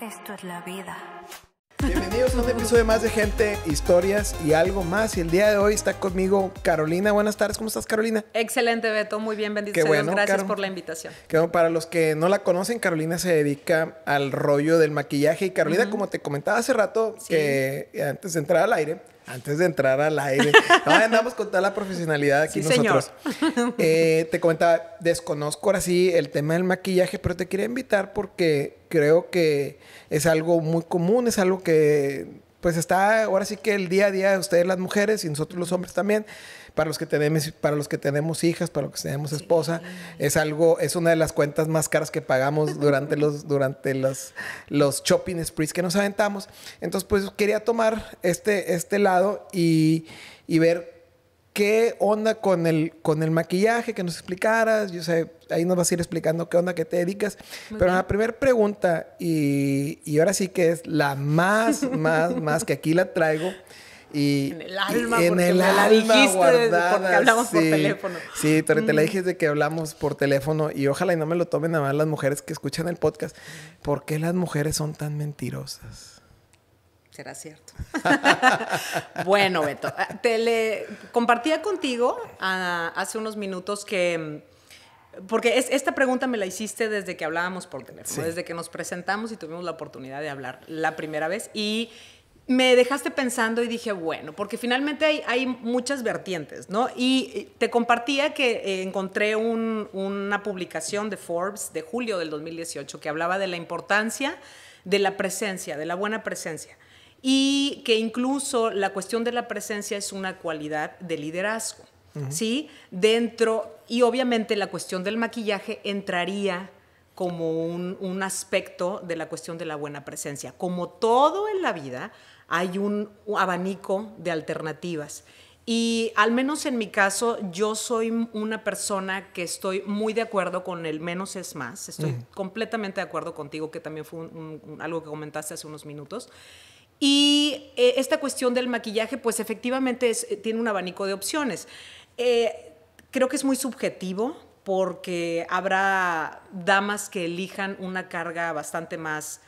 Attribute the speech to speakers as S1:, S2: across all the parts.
S1: Esto es la vida. Bienvenidos a un episodio más de Gente, Historias y algo más. Y el día de hoy está conmigo Carolina. Buenas tardes, ¿cómo estás, Carolina?
S2: Excelente, Beto. Muy bien, bendito Gracias por la invitación.
S1: Que bueno, para los que no la conocen, Carolina se dedica al rollo del maquillaje. Y Carolina, como te comentaba hace rato, antes de entrar al aire, antes de entrar al aire, no, andamos con toda la profesionalidad aquí nosotros. Señor. Eh, te comentaba, desconozco ahora sí el tema del maquillaje, pero te quería invitar porque creo que es algo muy común, es algo que pues está ahora sí que el día a día de ustedes las mujeres y nosotros los hombres también para los que tenemos, para los que tenemos hijas, para los que tenemos esposa, es algo, es una de las cuentas más caras que pagamos durante los, durante los, los shopping sprees que nos aventamos. Entonces, pues quería tomar este, este lado y, ver qué onda con el, con el maquillaje, que nos explicaras, yo sé, ahí nos vas a ir explicando qué onda, que te dedicas. Pero la primera pregunta, y, y, ahora sí que es la más, más, más que aquí la traigo, y, en el alma, guardada, porque hablamos sí, por teléfono. Sí, pero te la mm. dije de que hablamos por teléfono y ojalá y no me lo tomen a mal las mujeres que escuchan el podcast. ¿Por qué las mujeres son tan mentirosas?
S2: Será cierto. bueno, Beto, eh, te le compartía contigo ah, hace unos minutos que mm, porque es, esta pregunta me la hiciste desde que hablábamos por teléfono, desde que nos presentamos y tuvimos la oportunidad de hablar la primera vez y me dejaste pensando y dije, bueno, porque finalmente hay, muchas vertientes, ¿no? Y eh, te compartía que eh, encontré una publicación de Forbes de julio del 2018 que hablaba de la importancia de la presencia, de la buena presencia, y que incluso la cuestión de la presencia es una cualidad de liderazgo, ¿sí? Dentro, y obviamente la cuestión del maquillaje entraría como un aspecto de la cuestión de la buena presencia. Como todo en la vida, hay un abanico de alternativas. Y al menos en mi caso, yo soy una persona que estoy muy de acuerdo con el menos es más. Estoy completamente de acuerdo contigo, que también fue algo que comentaste hace unos minutos. Y eh, esta cuestión del maquillaje, pues efectivamente eh, tiene un abanico de opciones. Eh, creo que es muy subjetivo porque habrá damas que elijan una carga bastante más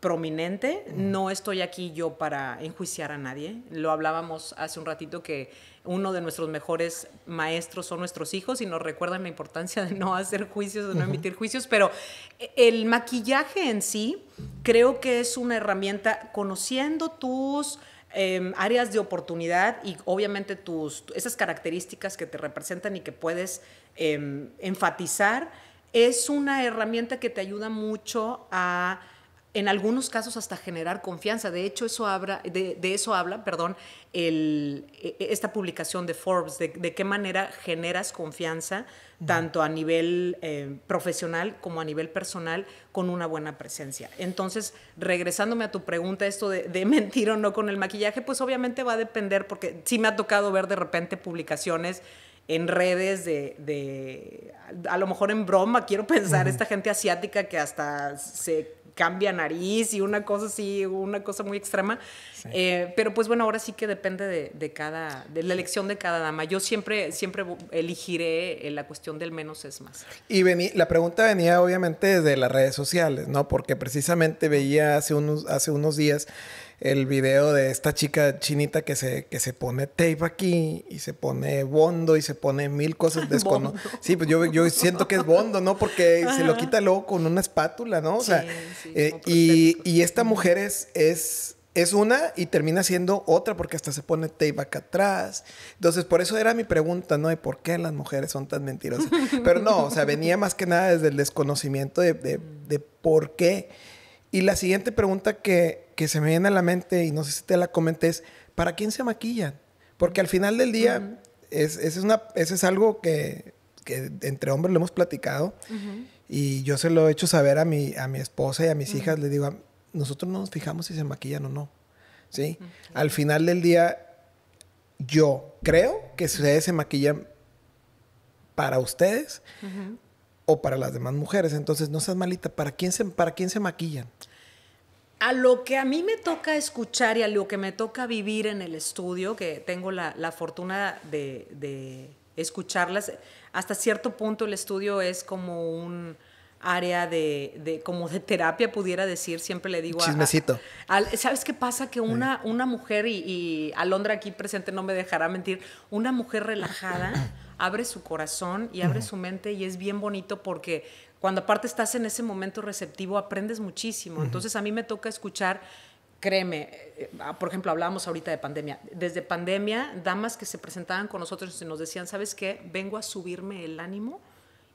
S2: prominente. No estoy aquí yo para enjuiciar a nadie. Lo hablábamos hace un ratito que uno de nuestros mejores maestros son nuestros hijos y nos recuerdan la importancia de no hacer juicios, de no emitir juicios, pero el maquillaje en sí creo que es una herramienta conociendo tus... Em, áreas de oportunidad y obviamente tus, esas características que te representan y que puedes em, enfatizar, es una herramienta que te ayuda mucho a en algunos casos hasta generar confianza. De hecho, eso habla, de, de eso habla perdón, el, e, e, esta publicación de Forbes, de, qué manera generas confianza tanto a nivel eh, profesional como a nivel personal con una buena presencia. Entonces, regresándome a tu pregunta, esto de, mentir o no con el maquillaje, pues obviamente va a depender, porque sí me ha tocado ver de repente publicaciones en redes de, de a lo mejor en broma, quiero pensar, esta gente asiática que hasta se cambia nariz y una cosa así, una cosa muy extrema. Eh, pero pues bueno, ahora sí que depende de, cada, de la elección de cada dama. Yo siempre, siempre elegiré eh, la cuestión del menos es más.
S1: Y vení, la pregunta venía obviamente desde las redes sociales, ¿no? Porque precisamente veía hace unos, hace unos días el video de esta chica chinita que se, que se pone tape aquí y se pone bondo y se pone mil cosas desconocidas. Sí, pues yo, yo siento que es bondo, ¿no? Porque se lo quita luego con una espátula, ¿no? O sea, eh, y, esta mujer es, es, una y termina siendo otra porque hasta se pone tape acá atrás. Entonces, por eso era mi pregunta, ¿no? De por qué las mujeres son tan mentirosas. Pero no, o sea, venía más que nada desde el desconocimiento de, de por qué. Y la siguiente pregunta que que se me viene a la mente, y no sé si te la comenté, es ¿para quién se maquillan? Porque al final del día, es, eso es algo que, entre hombres lo hemos platicado, y yo se lo he hecho saber a mi, a mi esposa y a mis hijas, le digo, nosotros no nos fijamos si se maquillan o no, ¿sí? Al final del día, yo creo que ustedes se maquillan para ustedes, o para las demás mujeres. Entonces, no seas malita, ¿para quién se, para quién se maquillan?
S2: a lo que a mí me toca escuchar y a lo que me toca vivir en el estudio, que tengo la, fortuna de, escucharlas, hasta cierto punto el estudio es como un área de, como de terapia pudiera decir, siempre le digo Chismecito. A, ¿Sabes qué pasa? Que una, una mujer, y, y Alondra aquí presente no me dejará mentir, una mujer relajada abre su corazón y abre su mente y es bien bonito porque cuando aparte estás en ese momento receptivo, aprendes muchísimo. Entonces a mí me toca escuchar créeme, eh, ah, por ejemplo, hablábamos ahorita de pandemia. Desde pandemia, damas que se presentaban con nosotros y nos decían, ¿sabes qué? Vengo a subirme el ánimo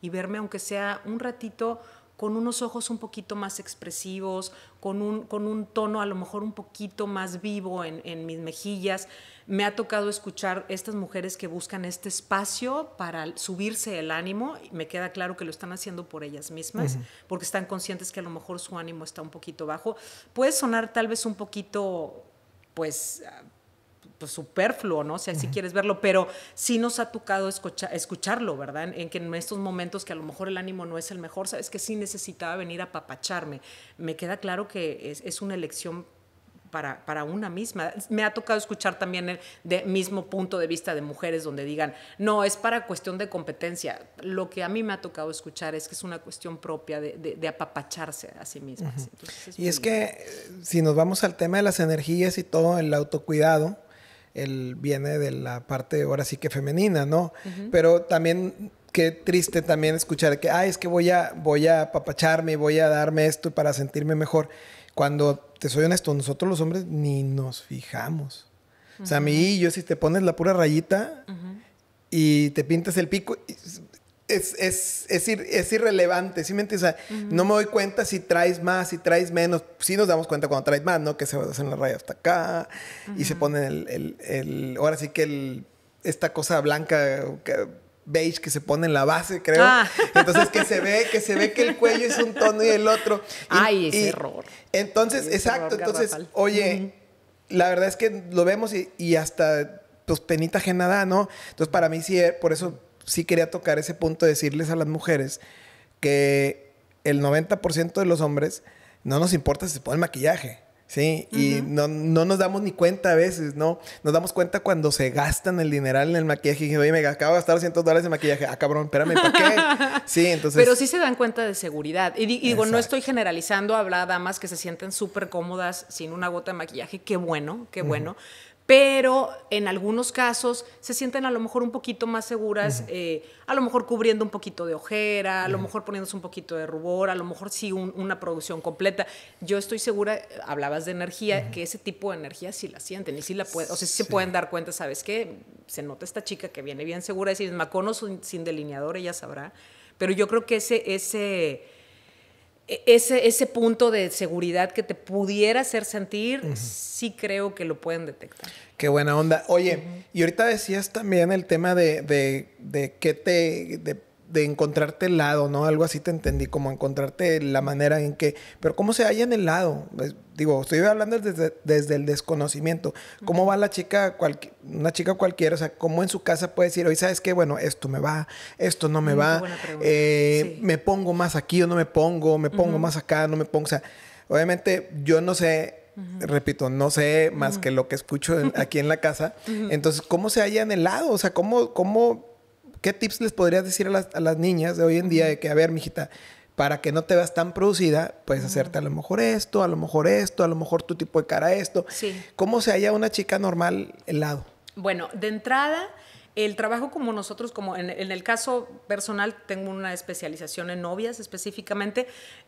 S2: y verme, aunque sea un ratito, con unos ojos un poquito más expresivos, con un, con un tono a lo mejor un poquito más vivo en, mis mejillas. Me ha tocado escuchar estas mujeres que buscan este espacio para subirse el ánimo. Y me queda claro que lo están haciendo por ellas mismas, porque están conscientes que a lo mejor su ánimo está un poquito bajo. Puede sonar tal vez un poquito pues pues, superfluo, ¿no? Si así quieres verlo, pero sí nos ha tocado escucharlo, ¿verdad? En, que en estos momentos que a lo mejor el ánimo no es el mejor, sabes que sí necesitaba venir a papacharme. Me queda claro que es, una elección para, para, una misma. Me ha tocado escuchar también el mismo punto de vista de mujeres donde digan, no, es para cuestión de competencia. Lo que a mí me ha tocado escuchar es que es una cuestión propia de, apapacharse a sí
S1: misma y es que eh, si nos vamos al tema de las energías y todo, el autocuidado, él viene de la parte ahora sí que femenina, ¿no? Pero también qué triste también escuchar que, ay, es que voy a, voy a apapacharme, voy a darme esto para sentirme mejor. Cuando, te soy honesto, nosotros los hombres ni nos fijamos. O sea, a mí yo si te pones la pura rayita y te pintas el pico es, es, es, irrelevante, ¿sí me entiendes? no me doy cuenta si traes más, si traes menos. Sí nos damos cuenta cuando traes más, ¿no? Que se hacen las rayas hasta acá y se pone el, Ahora sí que esta cosa blanca... beige que se pone en la base, creo. Ah. Entonces que se ve, que se ve que el cuello es un tono y el otro. Ay, ese error. Entonces, exacto. entonces, oye, la verdad es que lo vemos y, hasta pues penita ajena da, ¿no? Entonces, para mí sí, eh, por eso sí quería tocar ese punto, de decirles a las mujeres que el 90% de los hombres no nos importa si se pone maquillaje. Sí, y no, nos damos ni cuenta a veces, ¿no? Nos damos cuenta cuando se gastan el dineral en el maquillaje. Y dije, oye, me acabo de gastar 200 dólares de maquillaje. Ah, cabrón, espérame, ¿por qué? Sí, entonces... Pero sí
S2: se dan cuenta de seguridad. Y, digo, no estoy generalizando, habla damas que se sienten súper cómodas sin una gota de maquillaje. Qué bueno, qué bueno pero en algunos casos se sienten a lo mejor un poquito más seguras, eh, a lo mejor cubriendo un poquito de ojera, a lo mejor poniéndose un poquito de rubor, a lo mejor sí una producción completa. Yo estoy segura, hablabas de energía, que ese tipo de energía sí la sienten y sí la pueden, o sea, sí, se pueden dar cuenta, ¿sabes qué? Se nota esta chica que viene bien segura, es decir, macono sin, delineador, ella sabrá, pero yo creo que ese, ese e, ese, ese punto de seguridad que te pudiera hacer sentir, sí creo que lo pueden detectar.
S1: Qué buena onda. Oye, y ahorita decías también el tema de, de, de qué te... De de encontrarte el lado, ¿no? Algo así te entendí, como encontrarte la manera en que, pero ¿cómo se halla en el lado? digo, estoy hablando desde, desde, el desconocimiento. ¿Cómo va la chica, una chica cualquiera? O sea, ¿cómo en su casa puede decir, hoy sabes qué, bueno, esto me va, esto no me mm, va, eh, me pongo más aquí o no me pongo, me pongo más acá, no me pongo, o sea, obviamente yo no sé Repito, no sé más que lo que escucho aquí en la casa. Entonces, ¿cómo se halla en el lado? O sea, ¿cómo, cómo ¿Qué tips les podrías decir a las, niñas de hoy en día de que, a ver, mijita, para que no te veas tan producida, puedes hacerte a lo mejor esto, a lo mejor esto, a lo mejor tu tipo de cara esto. Sí. ¿Cómo se halla una chica normal lado?
S2: Bueno, de entrada, el trabajo como nosotros, como en, el caso personal, tengo una especialización en novias específicamente,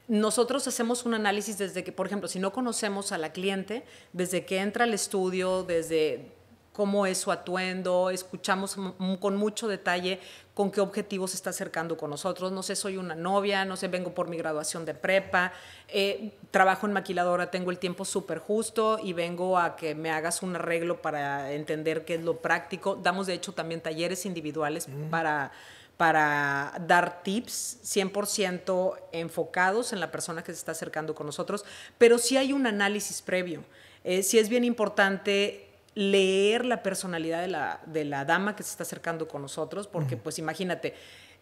S2: nosotros hacemos un análisis desde que, por ejemplo, si no conocemos a la cliente, desde que entra al estudio, desde cómo es su atuendo, escuchamos con mucho detalle con qué objetivo se está acercando con nosotros. No sé, soy una novia, no sé, vengo por mi graduación de prepa, eh, trabajo en maquiladora, tengo el tiempo súper justo y vengo a que me hagas un arreglo para entender qué es lo práctico. Damos, de hecho, también talleres individuales mm. para para dar tips 100% enfocados en la persona que se está acercando con nosotros, pero sí hay un análisis previo. Eh, sí es bien importante leer la personalidad de la, de la dama que se está acercando con nosotros, porque pues imagínate,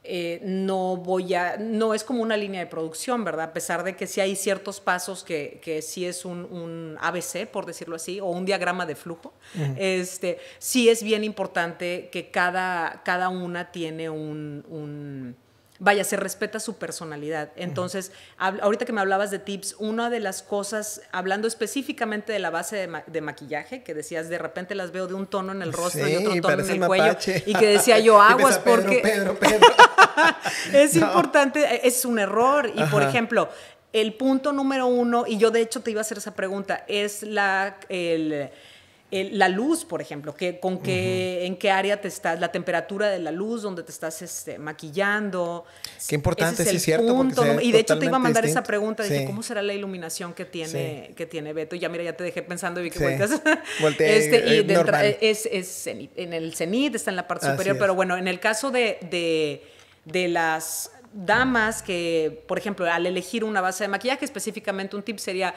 S2: eh, no voy a, no es como una línea de producción, ¿verdad? A pesar de que sí hay ciertos pasos que, que sí es un, ABC, por decirlo así, o un diagrama de flujo, este, sí es bien importante que cada, cada una tiene un vaya, se respeta su personalidad. Entonces, ahorita que me hablabas de tips, una de las cosas, hablando específicamente de la base de, maquillaje, que decías, de repente las veo de un tono en el rostro y otro tono en el cuello, y que decía yo, aguas porque... es importante, es un error. Y, por ejemplo, el punto número uno, y yo de hecho te iba a hacer esa pregunta, es la... El, eh, la luz, por ejemplo, que, con qué, en qué área te estás, la temperatura de la luz donde te estás este, maquillando.
S1: Qué importante, es cierto. Y de hecho te iba a mandar esa pregunta, de ¿cómo
S2: será la iluminación que tiene, que tiene Beto? Ya mira, ya te dejé pensando y vi que sí. volteas. es, en, el cenit, está en la parte superior, pero bueno, en el caso de, de las damas que, por ejemplo, al elegir una base de maquillaje, específicamente un tip sería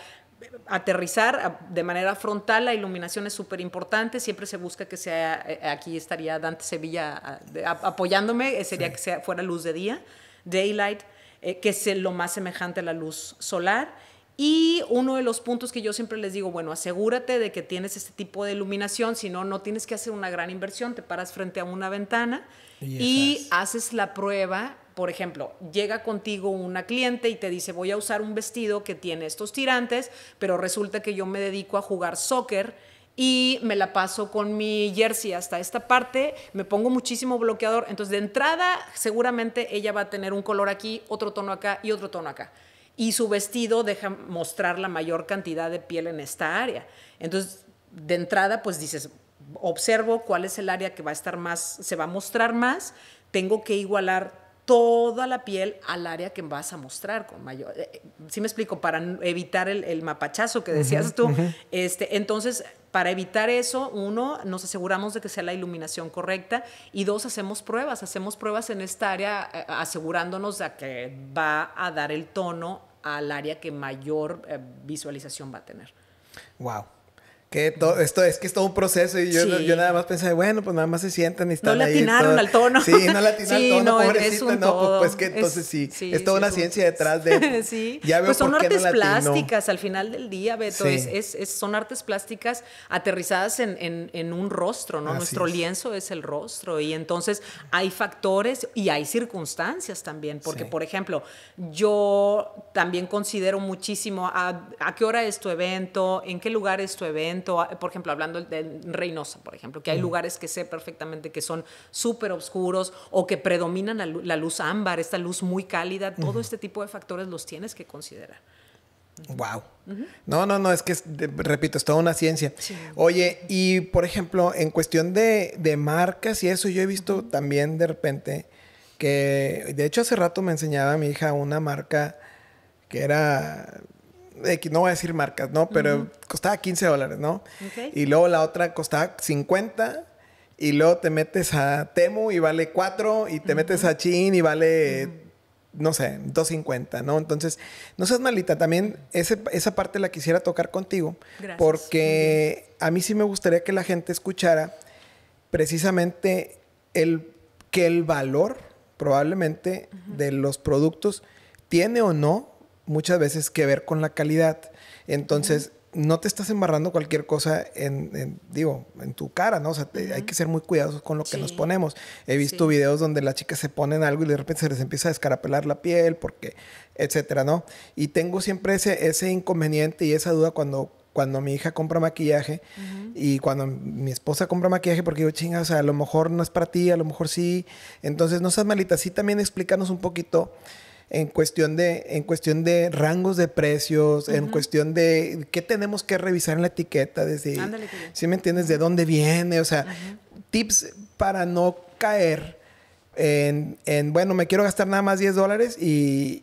S2: aterrizar de manera frontal, la iluminación es súper importante, siempre se busca que sea, eh, aquí estaría Dante Sevilla apoyándome, eh, sería que sea, fuera luz de día, daylight, eh, que es lo más semejante a la luz solar. Y uno de los puntos que yo siempre les digo, bueno, asegúrate de que tienes este tipo de iluminación, si no, no tienes que hacer una gran inversión, te paras frente a una ventana
S1: y
S2: haces la prueba por ejemplo, llega contigo una cliente y te dice, voy a usar un vestido que tiene estos tirantes, pero resulta que yo me dedico a jugar soccer y me la paso con mi jersey hasta esta parte, me pongo muchísimo bloqueador, entonces de entrada seguramente ella va a tener un color aquí, otro tono acá y otro tono acá. Y su vestido deja mostrar la mayor cantidad de piel en esta área. Entonces, de entrada, pues dices, observo cuál es el área que va a estar más, se va a mostrar más, tengo que igualar toda la piel al área que vas a mostrar con mayor. Eh, eh, si me explico? Para evitar el, mapachazo que decías tú. este, entonces, para evitar eso, uno, nos aseguramos de que sea la iluminación correcta y dos, hacemos pruebas. Hacemos pruebas en esta área eh, asegurándonos de que va a dar el tono al área que mayor visualización va a tener.
S1: Wow. Que todo, esto es que es todo un proceso y yo, nada más pensé, bueno, pues nada más se sientan y están No latinaron al tono. Sí, no latinaron al tono, no, todo. Pues, pues, que entonces sí, es toda una ciencia detrás de... sí, ya pues son artes plásticas
S2: al final del día, Beto, son artes plásticas aterrizadas en, un rostro, ¿no? Nuestro lienzo es el rostro y entonces hay factores y hay circunstancias también, porque por ejemplo, yo también considero muchísimo a qué hora es tu evento, en qué lugar es tu evento, Ah, por ejemplo, hablando de Reynosa, por ejemplo, que hay mm. lugares que sé perfectamente que son súper oscuros o que predominan la, luz ámbar, esta luz muy cálida, todo este tipo de factores los tienes que considerar.
S1: Wow. No, no, no, es que, repito, es toda una ciencia. Oye, y por ejemplo, en cuestión de, marcas y eso, yo he visto también de repente que, de hecho, hace rato me enseñaba a mi hija una marca que era no voy a decir marcas, ¿no? Pero costaba 15 dólares, ¿no? Y luego la otra costaba 50 y luego te metes a Temu y vale 4 y te metes a Chin y vale, no sé, 2.50, ¿no? Entonces, no seas malita, también esa parte la quisiera tocar contigo Gracias. porque a mí sí me gustaría que la gente escuchara precisamente el, que el valor probablemente de los productos tiene o no muchas veces que ver con la calidad. Entonces, no te estás embarrando cualquier cosa en, digo, en tu cara, ¿no? O sea, hay que ser muy cuidadosos con lo que nos ponemos. He visto videos donde las chicas se ponen algo y de repente se les empieza a descarapelar la piel porque, etcétera, ¿no? Y tengo siempre ese, ese inconveniente y esa duda cuando cuando mi hija compra maquillaje y cuando mi esposa compra maquillaje, porque digo, chinga, o sea, a lo mejor no es para ti, a lo mejor sí. Entonces, no seas malita, sí también explícanos un poquito en cuestión de, en cuestión de rangos de precios, en cuestión de qué tenemos que revisar en la etiqueta, desde, si me entiendes? ¿De dónde viene? O sea, tips para no caer en, bueno, me quiero gastar nada más 10 dólares y,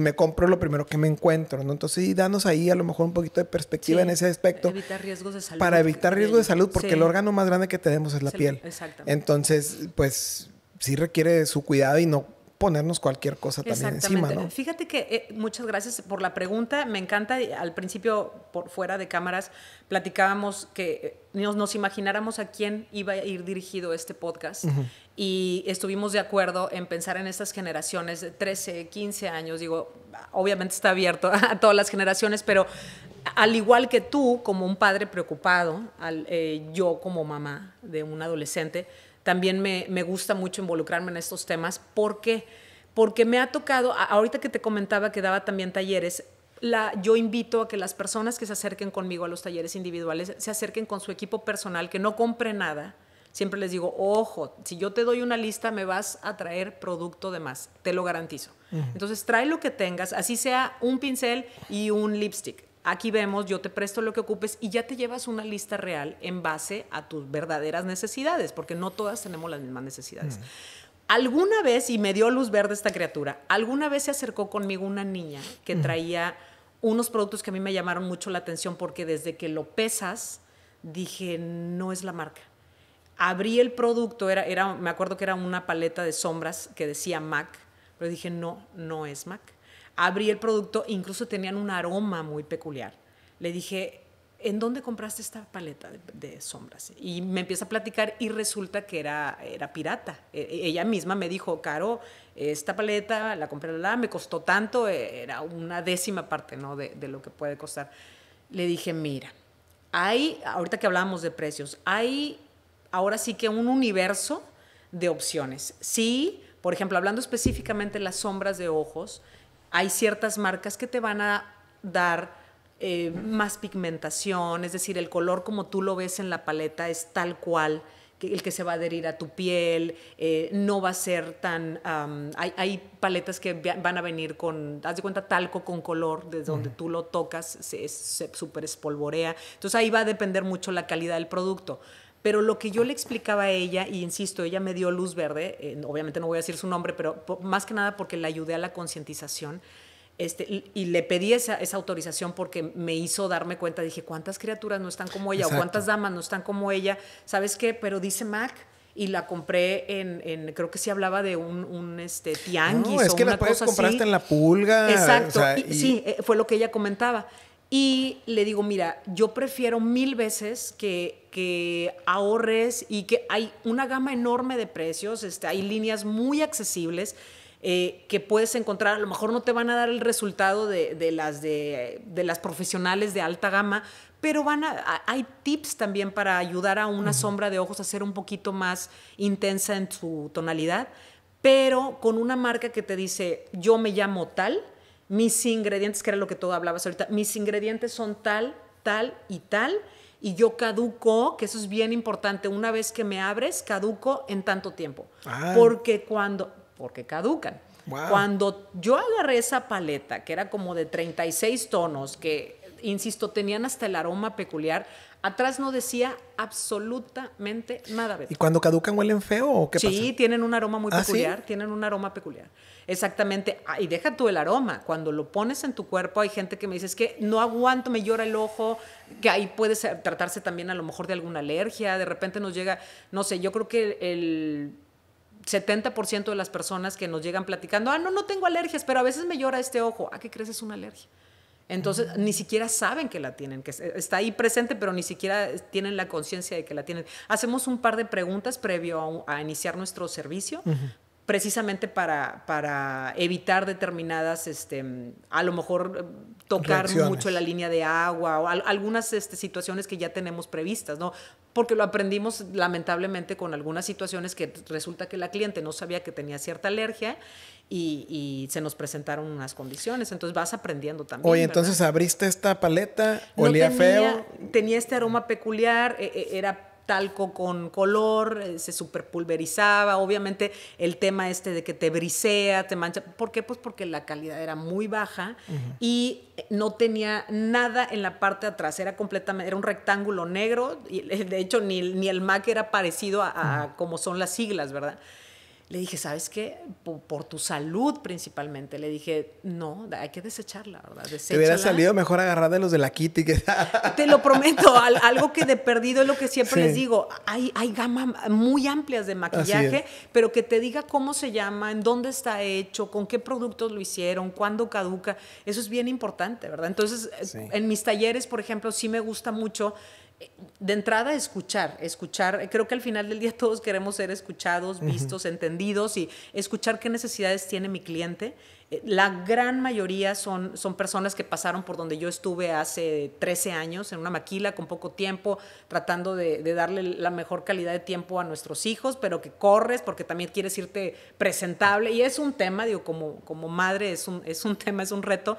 S1: me compro lo primero que me encuentro, ¿no? Entonces, sí, danos ahí a lo mejor un poquito de perspectiva en ese aspecto. para Evitar riesgos de salud. Para evitar riesgos de salud, porque el órgano más grande que tenemos es la piel. piel. Entonces, pues sí requiere su cuidado y no ponernos cualquier cosa también encima, ¿no?
S2: Fíjate que eh, muchas gracias por la pregunta. Me encanta, al principio, por fuera de cámaras, platicábamos que eh, nos, imagináramos a quién iba a ir dirigido este podcast. Y estuvimos de acuerdo en pensar en estas generaciones de 13, 15 años. Digo, obviamente está abierto a todas las generaciones, pero al igual que tú, como un padre preocupado, eh, yo como mamá de un adolescente, también me, gusta mucho involucrarme en estos temas. ¿Por Porque me ha tocado, ahorita que te comentaba que daba también talleres, la, yo invito a que las personas que se acerquen conmigo a los talleres individuales se acerquen con su equipo personal, que no compre nada. Siempre les digo, ojo, si yo te doy una lista me vas a traer producto de más, te lo garantizo. Entonces trae lo que tengas, así sea un pincel y un lipstick aquí vemos, yo te presto lo que ocupes y ya te llevas una lista real en base a tus verdaderas necesidades, porque no todas tenemos las mismas necesidades. Alguna vez, y me dio luz verde esta criatura, alguna vez se acercó conmigo una niña que traía unos productos que a mí me llamaron mucho la atención porque desde que lo pesas dije, no es la marca. Abrí el producto, era, era, me acuerdo que era una paleta de sombras que decía MAC, pero dije, no, no es MAC abrí el producto, incluso tenían un aroma muy peculiar. Le dije, ¿en dónde compraste esta paleta de, sombras? Y me empieza a platicar y resulta que era, era pirata. E, e, ella misma me dijo, Caro, esta paleta la compré, la, me costó tanto, e, era una décima parte ¿no? de, de lo que puede costar. Le dije, mira, hay, ahorita que hablábamos de precios, hay ahora sí que un universo de opciones. Sí, por ejemplo, hablando específicamente de las sombras de ojos, hay ciertas marcas que te van a dar eh, más pigmentación, es decir, el color como tú lo ves en la paleta es tal cual el que se va a adherir a tu piel, eh, no va a ser tan... hay, paletas que van a venir con, haz de cuenta, talco con color, desde donde tú lo tocas, se súper espolvorea. Entonces ahí va a depender mucho la calidad del producto. Pero lo que yo le explicaba a ella, y insisto, ella me dio luz verde, eh, obviamente no voy a decir su nombre, pero más que nada porque le ayudé a la concientización. Este, y, le pedí esa, esa, autorización porque me hizo darme cuenta, dije, ¿cuántas criaturas no están como ella? ¿O cuántas damas no están como ella? ¿Sabes qué? Pero dice Mac, y la compré en, creo que sí hablaba de un, un este, tianguis. No, es que la compraste en la
S1: pulga. Exacto, sí,
S2: eh, fue lo que ella comentaba. Y le digo, mira, yo prefiero mil veces que, ahorres y que hay una gama enorme de precios, este, hay líneas muy accesibles eh, que puedes encontrar, a lo mejor no te van a dar el resultado de, las, de, las profesionales de alta gama, pero van a, hay tips también para ayudar a una sombra de ojos a ser un poquito más intensa en su tonalidad, pero con una marca que te dice, yo me llamo tal mis ingredientes, que era lo que tú hablabas ahorita, mis ingredientes son tal, tal y tal, y yo caduco, que eso es bien importante, una vez que me abres, caduco en tanto tiempo. Ah. Porque cuando, porque caducan. Cuando yo agarré esa paleta, que era como de 36 tonos, que, insisto, tenían hasta el aroma peculiar, Atrás no decía absolutamente nada.
S1: ¿Y cuando caducan huelen feo o qué sí, pasa? Sí,
S2: tienen un aroma muy ¿Ah, peculiar, tienen un aroma peculiar. Exactamente. Ah, y deja tú el aroma. Cuando lo pones en tu cuerpo, hay gente que me dice, es que no aguanto, me llora el ojo, que ahí puede tratarse también a lo mejor de alguna alergia. De repente nos llega, no sé, yo creo que el 70% de las personas que nos llegan platicando, ah, no, no tengo alergias, pero a veces me llora este ojo. ¿A ah, qué crees es una alergia? Entonces, ni siquiera saben que la tienen, que eh, está ahí presente, pero ni siquiera eh, tienen la conciencia de que la tienen. Hacemos un par de preguntas previo a, iniciar nuestro servicio. precisamente para, para, evitar determinadas, este, a lo mejor eh, tocar mucho la línea de agua o algunas este, situaciones que ya tenemos previstas, ¿no? porque lo aprendimos lamentablemente con algunas situaciones que resulta que la cliente no sabía que tenía cierta alergia y, se nos presentaron unas condiciones. Entonces vas aprendiendo también. Oye, entonces
S1: abriste esta paleta, olía feo.
S2: Tenía este aroma peculiar, eh, eh, era talco con color, eh, se superpulverizaba, obviamente el tema este de que te brisea, te mancha, ¿por qué? Pues porque la calidad era muy baja y no tenía nada en la parte de atrás, era completamente, era un rectángulo negro, y de hecho ni, el MAC era parecido a, como son las siglas, ¿verdad? Le dije, ¿sabes qué? Por, tu salud principalmente. Le dije, no, hay que desecharla, ¿verdad? Te hubiera salido
S1: mejor agarrar de los de la Kitty. Que...
S2: Te lo prometo, algo que de perdido es lo que siempre les digo. Hay, hay gamas muy amplias de maquillaje, pero que te diga cómo se llama, en dónde está hecho, con qué productos lo hicieron, cuándo caduca. Eso es bien importante, ¿verdad? Entonces, en mis talleres, por ejemplo, sí me gusta mucho de entrada escuchar, escuchar, creo que al final del día todos queremos ser escuchados, vistos, entendidos y escuchar qué necesidades tiene mi cliente. Eh, la gran mayoría son, son personas que pasaron por donde yo estuve hace 13 años, en una maquila con poco tiempo, tratando de, darle la mejor calidad de tiempo a nuestros hijos, pero que corres porque también quieres irte presentable. Y es un tema, digo, como, como madre es un, es un tema, es un reto.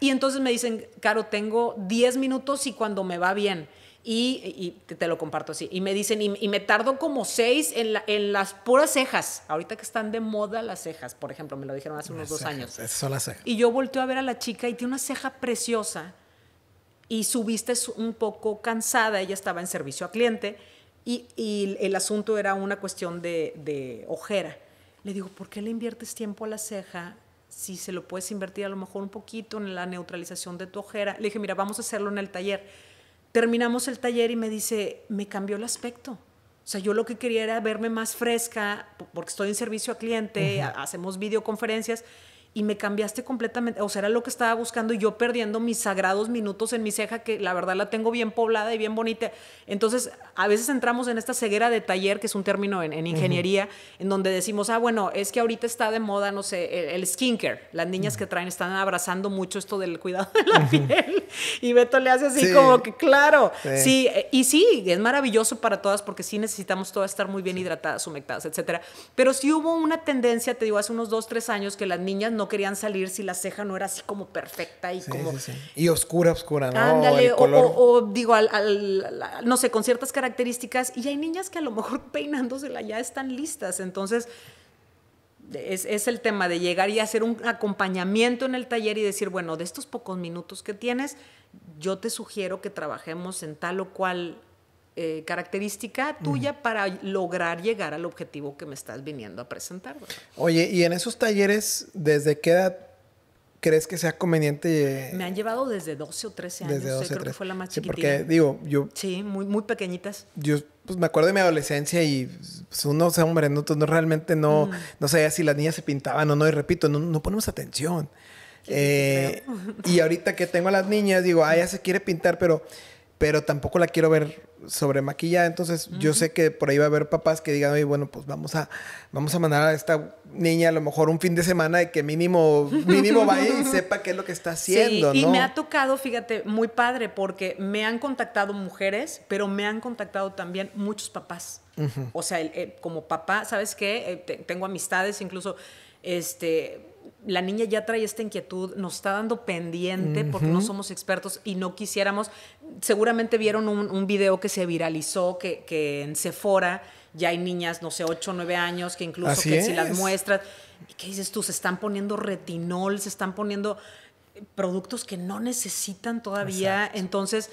S2: Y entonces me dicen, Caro, tengo 10 minutos y cuando me va bien y, te, lo comparto así. Y me dicen, y, me tardo como seis en, las puras cejas. Ahorita que están de moda las cejas, por ejemplo, me lo dijeron hace unos dos años. Esas son las cejas. Y yo volteo a ver a la chica y tiene una ceja preciosa y su vista un poco cansada. Ella estaba en servicio a cliente y, el asunto era una cuestión de, de ojera. Le digo, ¿por qué le inviertes tiempo a la ceja si se lo puedes invertir a lo mejor un poquito en la neutralización de tu ojera. Le dije, mira, vamos a hacerlo en el taller terminamos el taller y me dice, me cambió el aspecto. O sea, yo lo que quería era verme más fresca, porque estoy en servicio a cliente, hacemos videoconferencias, y me cambiaste completamente, o sea, era lo que estaba buscando y yo perdiendo mis sagrados minutos en mi ceja, que la verdad la tengo bien poblada y bien bonita. Entonces, a veces entramos en esta ceguera de taller, que es un término en, ingeniería, en donde decimos, ah, bueno, es que ahorita está de moda, no sé, el, skincare. Las niñas que traen están abrazando mucho esto del cuidado de la piel. Y Beto le hace así como que, claro, sí. Eh, y sí, es maravilloso para todas porque sí necesitamos todas estar muy bien hidratadas, humectadas, etcétera. Pero sí hubo una tendencia, te digo, hace unos dos, tres años que las niñas no querían salir si la ceja no era así como perfecta y como...
S1: Y oscura, oscura, ¿no? o,
S2: digo, no sé, con ciertas características. Y hay niñas que a lo mejor peinándosela ya están listas. Entonces, es, es, el tema de llegar y hacer un acompañamiento en el taller y decir, bueno, de estos pocos minutos que tienes, yo te sugiero que trabajemos en tal o cual eh, característica tuya para lograr llegar al objetivo que me estás viniendo a presentar.
S1: Oye, y en esos talleres, ¿desde qué edad crees que sea conveniente? Eh,
S2: me han llevado desde 12 o 13 años. Desde 12, eh, creo que fue la más sí, porque digo,
S1: yo. Sí, muy, muy pequeñitas. Yo pues me acuerdo de mi adolescencia y pues, uno, sea hombre, no, no realmente no, mm. no sabía si las niñas se pintaban o no. Y repito, no, ponemos atención. y ahorita que tengo a las niñas, digo, ah, ya se quiere pintar, pero pero tampoco la quiero ver sobre maquillaje Entonces, yo sé que por ahí va a haber papás que digan, oye, bueno, pues vamos a, vamos a mandar a esta niña a lo mejor un fin de semana y que mínimo, mínimo vaya y sepa qué es lo que está haciendo. y me ha
S2: tocado, fíjate, muy padre, porque me han contactado mujeres, pero me han contactado también muchos papás. O sea, eh, como papá, ¿sabes qué? Eh, tengo amistades, incluso este la niña ya trae esta inquietud, nos está dando pendiente porque no somos expertos y no quisiéramos. Seguramente vieron un, video que se viralizó, que, que, en Sephora ya hay niñas, no sé, 8 o 9 años, que incluso que si las muestras, ¿y ¿qué dices tú? Se están poniendo retinol, se están poniendo productos que no necesitan todavía. Entonces,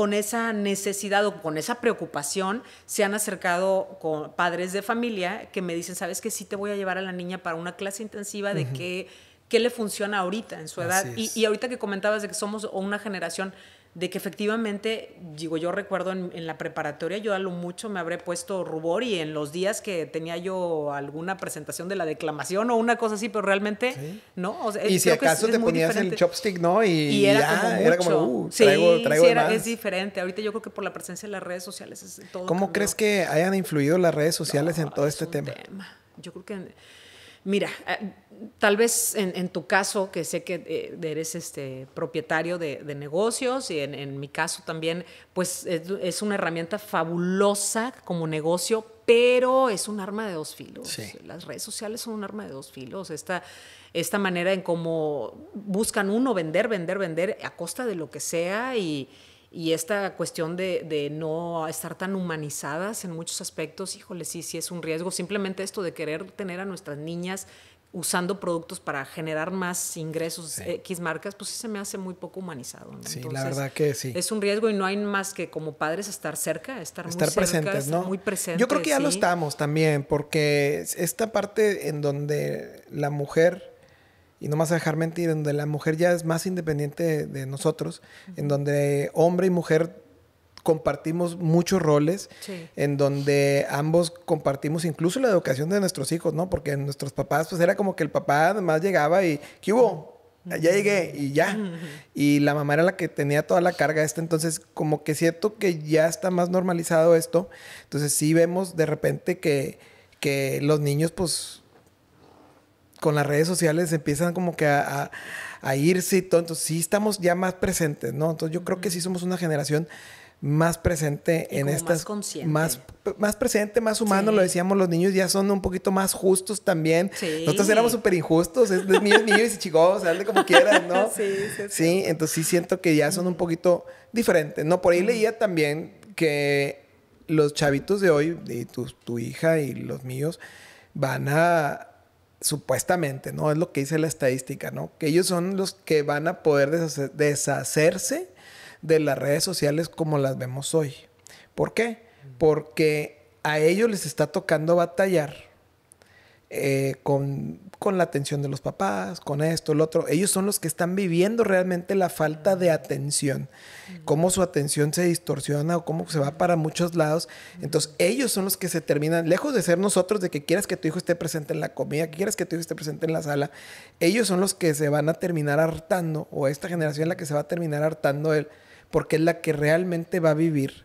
S2: con esa necesidad o con esa preocupación se han acercado con padres de familia que me dicen, sabes que sí te voy a llevar a la niña para una clase intensiva de qué, le funciona ahorita en su edad. Y, y, ahorita que comentabas de que somos una generación de que efectivamente, digo, yo recuerdo en, la preparatoria, yo a lo mucho me habré puesto rubor y en los días que tenía yo alguna presentación de la declamación o una cosa así, pero realmente, ¿no? y si acaso te ponías el chopstick,
S1: ¿no? Y, era, ya, como era como, uh, traigo, sí, sí es
S2: diferente. Ahorita yo creo que por la presencia de las redes sociales es todo. ¿Cómo
S1: crees que hayan influido las redes sociales en todo este tema?
S2: Yo creo que Mira, eh, tal vez en, tu caso, que sé que eh, eres este, propietario de, negocios y en, mi caso también, pues es, una herramienta fabulosa como negocio, pero es un arma de dos filos. Las redes sociales son un arma de dos filos. Esta, esta manera en cómo buscan uno vender, vender, vender a costa de lo que sea y y esta cuestión de, no estar tan humanizadas en muchos aspectos, híjole, sí, sí es un riesgo. Simplemente esto de querer tener a nuestras niñas usando productos para generar más ingresos eh, X marcas, pues sí se me hace muy poco humanizado.
S1: Sí, la verdad que sí.
S2: Es un riesgo y no hay más que como padres estar cerca, estar, muy presentes, cerca, estar muy presentes. Yo creo que ya lo estamos
S1: también, porque esta parte en donde la mujer y no más a dejar mentir, en donde la mujer ya es más independiente de, nosotros, en donde hombre y mujer compartimos muchos roles, en donde ambos compartimos incluso la educación de nuestros hijos, ¿no? Porque en nuestros papás, pues era como que el papá además llegaba y, ¿qué hubo? Ya llegué y ya. Y la mamá era la que tenía toda la carga esta. Entonces, como que siento que ya está más normalizado esto. Entonces, sí vemos de repente que, que los niños, pues, con las redes sociales empiezan como que a, a, irse y todo. Entonces sí estamos ya más presentes, ¿no? Entonces yo creo que sí somos una generación más presente en estas más consciente. más presente más humano lo decíamos los niños ya son un poquito más justos también nosotros éramos súper injustos es mío es mío y chicos hazle como quieras no sí, sí, sí entonces sí siento que ya son un poquito diferentes no por ahí leía también que los chavitos de hoy y tu, tu hija y los míos van a supuestamente, ¿no? Es lo que dice la estadística, ¿no? Que ellos son los que van a poder deshacerse de las redes sociales como las vemos hoy. ¿Por qué? Porque a ellos les está tocando batallar eh, con, con, la atención de los papás, con esto, el otro. Ellos son los que están viviendo realmente la falta de atención, cómo su atención se distorsiona o cómo se va para muchos lados. Entonces ellos son los que se terminan, lejos de ser nosotros, de que quieras que tu hijo esté presente en la comida, que quieras que tu hijo esté presente en la sala, ellos son los que se van a terminar hartando, o esta generación es la que se va a terminar hartando él, porque es la que realmente va a vivir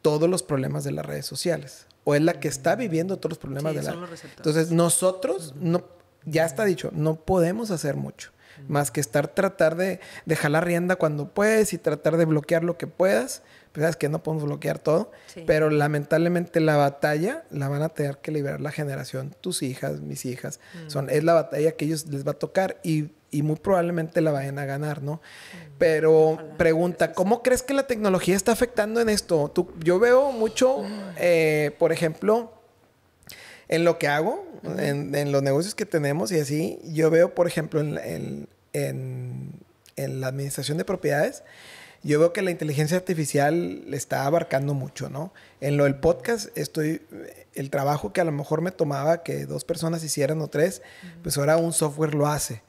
S1: todos los problemas de las redes sociales o es la que está viviendo todos los problemas de la... Entonces nosotros, no, ya está dicho, no podemos hacer mucho, más que estar tratar de, dejar la rienda cuando puedes y tratar de bloquear lo que puedas. Pues sabes que no podemos bloquear todo, pero lamentablemente la batalla la van a tener que liberar la generación, tus hijas, mis hijas. son, es la batalla que ellos les va a tocar y y muy probablemente la vayan a ganar, ¿no? Mm, Pero pregunta, ¿cómo crees que la tecnología está afectando en esto? yo veo mucho, eh, por ejemplo, en lo que hago, en, los negocios que tenemos y así, yo veo, por ejemplo, en, la administración de propiedades, yo veo que la inteligencia artificial le está abarcando mucho, ¿no? En lo del podcast, estoy, el trabajo que a lo mejor me tomaba que dos personas hicieran o tres, pues ahora un software lo hace.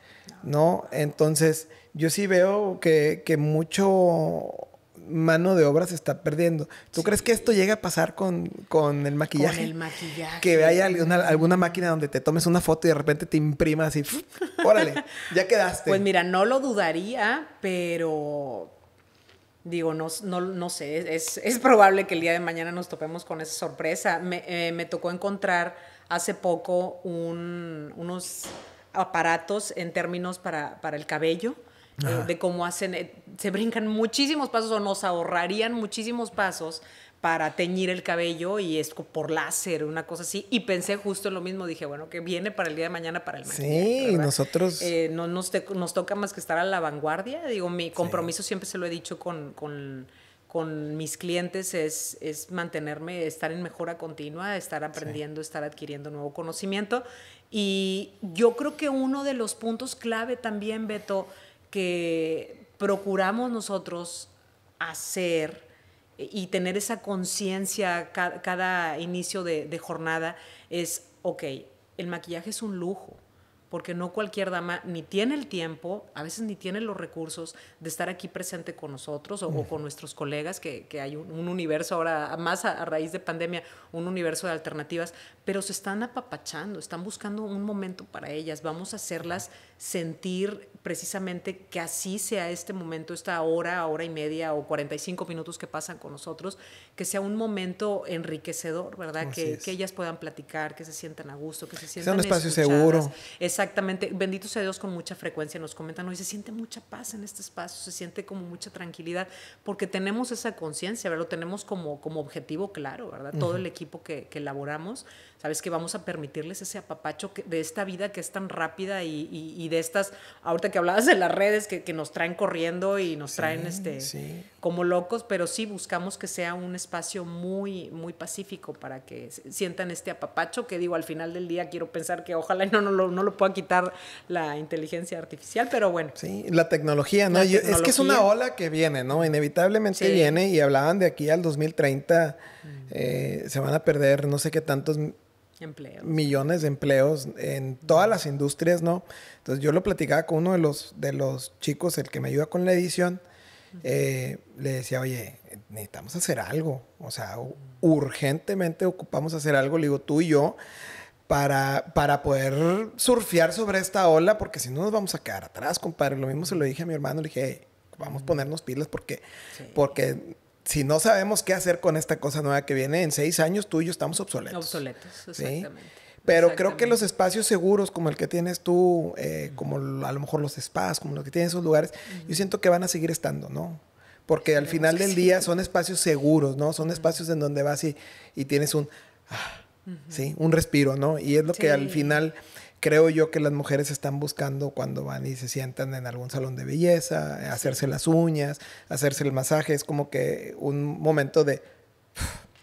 S1: ¿no? Entonces, yo sí veo que, que mucho mano de obra se está perdiendo. ¿Tú crees que esto llega a pasar con, el maquillaje? Con el
S2: maquillaje.
S1: Que haya alguna, máquina donde te tomes una foto y de repente te imprimas y órale,
S2: ya quedaste. Pues mira, no lo dudaría, pero digo, no, no, sé, es, probable que el día de mañana nos topemos con esa sorpresa. Me, eh, tocó encontrar hace poco unos aparatos en términos para, para el cabello, eh, de cómo hacen, eh, se brincan muchísimos pasos o nos ahorrarían muchísimos pasos para teñir el cabello y es por láser, una cosa así. Y pensé justo en lo mismo, dije, bueno, que viene para el día de mañana para el mes. Sí, nosotros... Eh, no nos, toca más que estar a la vanguardia. Digo, mi compromiso siempre se lo he dicho con, mis clientes es, mantenerme, estar en mejora continua, estar aprendiendo, estar adquiriendo nuevo conocimiento y yo creo que uno de los puntos clave también, Beto, que procuramos nosotros hacer y tener esa conciencia cada, inicio de, de jornada es, ok, el maquillaje es un lujo porque no cualquier dama ni tiene el tiempo, a veces ni tiene los recursos de estar aquí presente con nosotros o, con nuestros colegas, que, hay un, universo ahora, más a, a, raíz de pandemia, un universo de alternativas, pero se están apapachando, están buscando un momento para ellas, vamos a hacerlas sentir precisamente que así sea este momento, esta hora, hora y media o 45 minutos que pasan con nosotros, que sea un momento enriquecedor, ¿verdad? Que, ellas puedan platicar, que se sientan a gusto, que se sientan... un espacio seguro. Exactamente. Bendito sea Dios con mucha frecuencia nos comentan, hoy se siente mucha paz en este espacio, se siente como mucha tranquilidad, porque tenemos esa conciencia, ¿verdad? Lo tenemos como, como objetivo claro, ¿verdad? Todo el equipo que, que elaboramos ¿sabes? Que vamos a permitirles ese apapacho de esta vida que es tan rápida y, de estas, ahorita que hablabas de las redes que, nos traen corriendo y nos traen este, como locos, pero sí buscamos que sea un espacio muy, muy pacífico para que sientan este apapacho que digo, al final del día quiero pensar que ojalá no, no, lo pueda quitar la inteligencia artificial, pero bueno. Sí,
S1: la tecnología, ¿no? Es que es una ola que viene, ¿no? Inevitablemente viene y hablaban de aquí al 2030 mm. eh, se van a perder no sé qué tantos empleos. millones de empleos en todas las industrias, ¿no? Entonces yo lo platicaba con uno de los, de los chicos, el que me ayuda con la edición, eh, le decía, oye, necesitamos hacer algo, o sea, urgentemente ocupamos hacer algo, le digo, tú y yo, para, para poder surfear sobre esta ola, porque si no nos vamos a quedar atrás, compadre. Lo mismo se lo dije a mi hermano, le dije, vamos a ponernos pilas porque, porque si no sabemos qué hacer con esta cosa nueva que viene, en seis años tú y yo estamos obsoletos.
S2: Obsoletos, exactamente.
S1: Pero creo que los espacios seguros, como el que tienes tú, eh, como a lo mejor los spas, como los que tienen esos lugares, yo siento que van a seguir estando, ¿no? Porque al final del día son espacios seguros, ¿no? Son espacios en donde vas y, tienes un, ah, ¿sí? un respiro, ¿no? Y es lo que al final creo yo que las mujeres están buscando cuando van y se sientan en algún salón de belleza, eh, hacerse las uñas, hacerse el masaje, es como que un momento de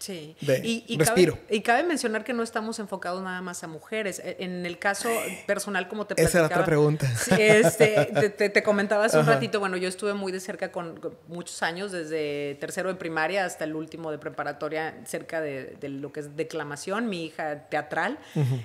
S2: Sí. y, y respiro. Cabe, y cabe mencionar que no estamos enfocados nada más a mujeres. E, en el caso personal, como te platicaba... Esa era otra pregunta. Este, te, te, comentaba hace un ratito, bueno, yo estuve muy de cerca con, muchos años, desde tercero de primaria hasta el último de preparatoria, cerca de, lo que es declamación, mi hija teatral.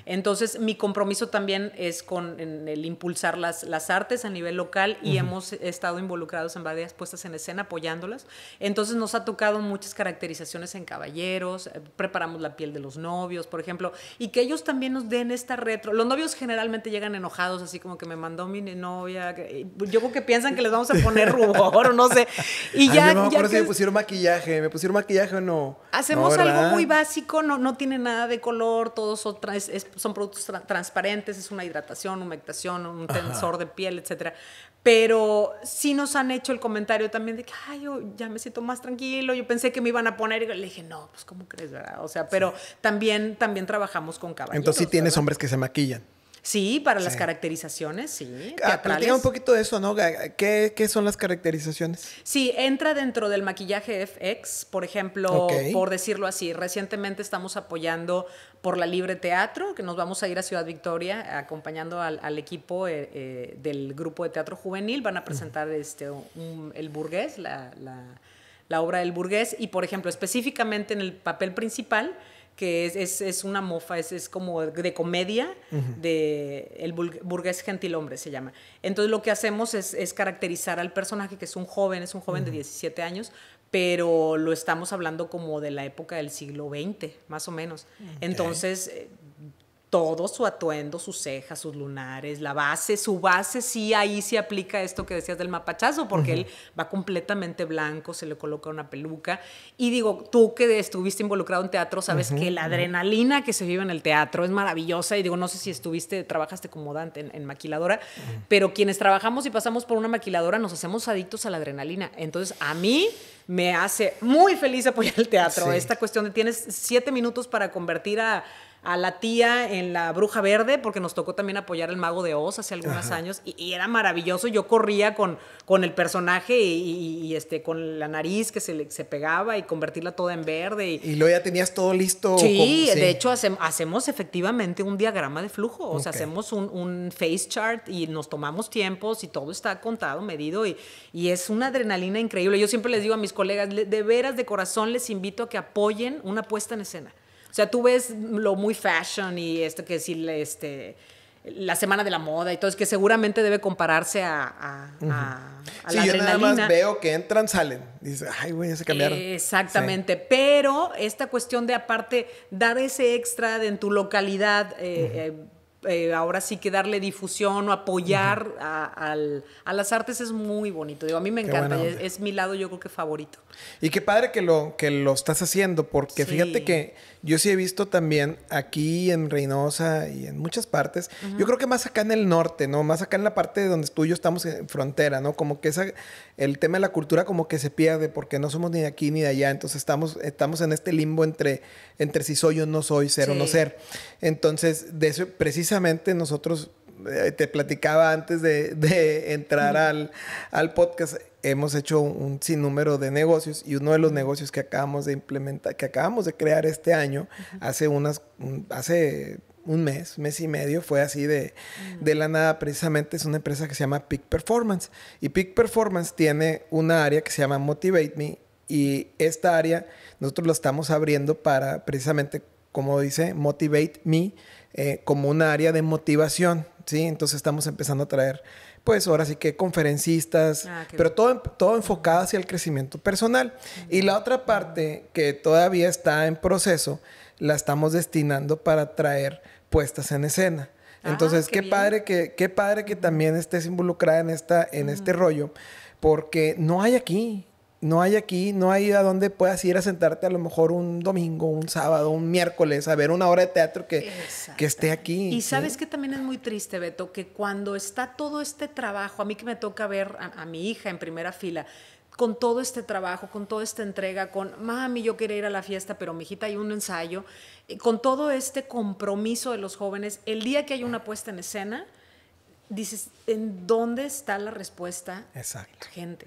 S2: Entonces, mi compromiso también es con el impulsar las, las artes a nivel local y hemos estado involucrados en varias puestas en escena, apoyándolas. Entonces, nos ha tocado muchas caracterizaciones en caballero eh, preparamos la piel de los novios, por ejemplo, y que ellos también nos den esta retro. Los novios generalmente llegan enojados, así como que me mandó mi novia. Eh, yo creo que piensan que les vamos a poner rubor o no sé. Y ya. no me
S1: pusieron maquillaje, me pusieron maquillaje o no. Hacemos algo muy
S2: básico, no, no tiene nada de color, todos son, son productos transparentes, es una hidratación, humectación, un tensor de piel, etcétera pero sí nos han hecho el comentario también de que, ay, yo ya me siento más tranquilo, yo pensé que me iban a poner, y le dije, no, pues, ¿cómo crees, verdad? O sea, pero también, también trabajamos con caballos. Entonces sí
S1: tienes hombres que se maquillan.
S2: Sí, para las
S1: caracterizaciones, sí. Ah, un poquito de eso, ¿no? ¿Qué, son las caracterizaciones?
S2: Sí, entra dentro del maquillaje FX, por ejemplo, por decirlo así. Recientemente estamos apoyando por la Libre Teatro, que nos vamos a ir a Ciudad Victoria acompañando al, equipo eh, eh, del grupo de teatro juvenil. Van a presentar este, el burgués, la, la obra del burgués. Y, por ejemplo, específicamente en el papel principal que es, una mofa, es, como de comedia, de el burgués gentilhombre se llama. Entonces lo que hacemos es, caracterizar al personaje, que es un joven, es un joven de 17 años, pero lo estamos hablando como de la época del siglo XX, más o menos. Entonces eh, todo su atuendo, sus cejas, sus lunares, la base, su base, sí, ahí se aplica esto que decías del mapachazo, porque él va completamente blanco, se le coloca una peluca. Y digo, tú que estuviste involucrado en teatro, sabes que la adrenalina que se vive en el teatro es maravillosa. Y digo, no sé si estuviste, trabajaste como Dante en, maquiladora, pero quienes trabajamos y pasamos por una maquiladora nos hacemos adictos a la adrenalina. Entonces, a mí me hace muy feliz apoyar el teatro. Esta cuestión de tienes siete minutos para convertir a a la tía en la Bruja Verde, porque nos tocó también apoyar al Mago de Oz hace algunos años, y, era maravilloso. Yo corría con, con el personaje y, este, con la nariz que se, se pegaba y convertirla toda en verde.
S1: Y, luego ya tenías todo listo. Sí, de hecho
S2: hacemos efectivamente un diagrama de flujo, o sea, hacemos un, un face chart y nos tomamos tiempos y todo está contado, medido, y, y es una adrenalina increíble. Yo siempre les digo a mis colegas, de veras, de corazón, les invito a que apoyen una puesta en escena. O sea, tú ves lo muy fashion y esto que sí, este, la semana de la moda y todo, es que seguramente debe compararse a,
S1: a, sí, yo nada más veo que entran, salen. Dices, ay, güey, ya se cambiaron.
S2: Exactamente, pero esta cuestión de aparte dar ese extra de en tu localidad, eh, eh, eh, ahora sí que darle difusión o apoyar a las artes es muy bonito. Digo, a mí me encanta, es, mi lado yo creo que favorito.
S1: Y qué padre que lo, que lo estás haciendo, porque fíjate que yo sí he visto también aquí en Reynosa y en muchas partes. Yo creo que más acá en el norte, ¿no? Más acá en la parte de donde tú y yo estamos en frontera, ¿no? Como que el tema de la cultura como que se pierde porque no somos ni de aquí ni de allá. Entonces estamos, estamos en este limbo entre, entre si soy o no soy, ser o no ser. Entonces, de eso, precisamente nosotros eh, te platicaba antes de, entrar al, al, podcast, hemos hecho un sinnúmero de negocios y uno de los negocios que acabamos de implementar, que acabamos de crear este año, hace unas, hace un mes, mes y medio, fue así mm. de, la nada, precisamente es una empresa que se llama Peak Performance. Y Peak Performance tiene una área que se llama Motivate Me y esta área nosotros la estamos abriendo para precisamente, como dice, Motivate Me, eh, como un área de motivación, ¿sí? Entonces estamos empezando a traer, pues ahora sí que conferencistas, ah, pero todo, todo enfocado hacia el crecimiento personal. Y la otra parte que todavía está en proceso, la estamos destinando para traer puestas en escena. Ah, entonces, qué, padre que, qué padre que también estés involucrada en, esta, en este rollo, porque no hay aquí, no hay aquí, no hay a dónde puedas ir a sentarte a lo mejor un domingo, un sábado, un miércoles, a ver una hora de teatro que, esté aquí. Y sabes que
S2: también es muy triste, Beto, que cuando está todo este trabajo, a mí que me toca ver a, mi hija en primera fila, con todo este trabajo, con toda esta entrega, con mami, yo quería ir a la fiesta, pero mi hijita hay un ensayo, eh, con todo este compromiso de los jóvenes, el día que hay una puesta en escena, dices, ¿en dónde está la respuesta Exacto. de la gente?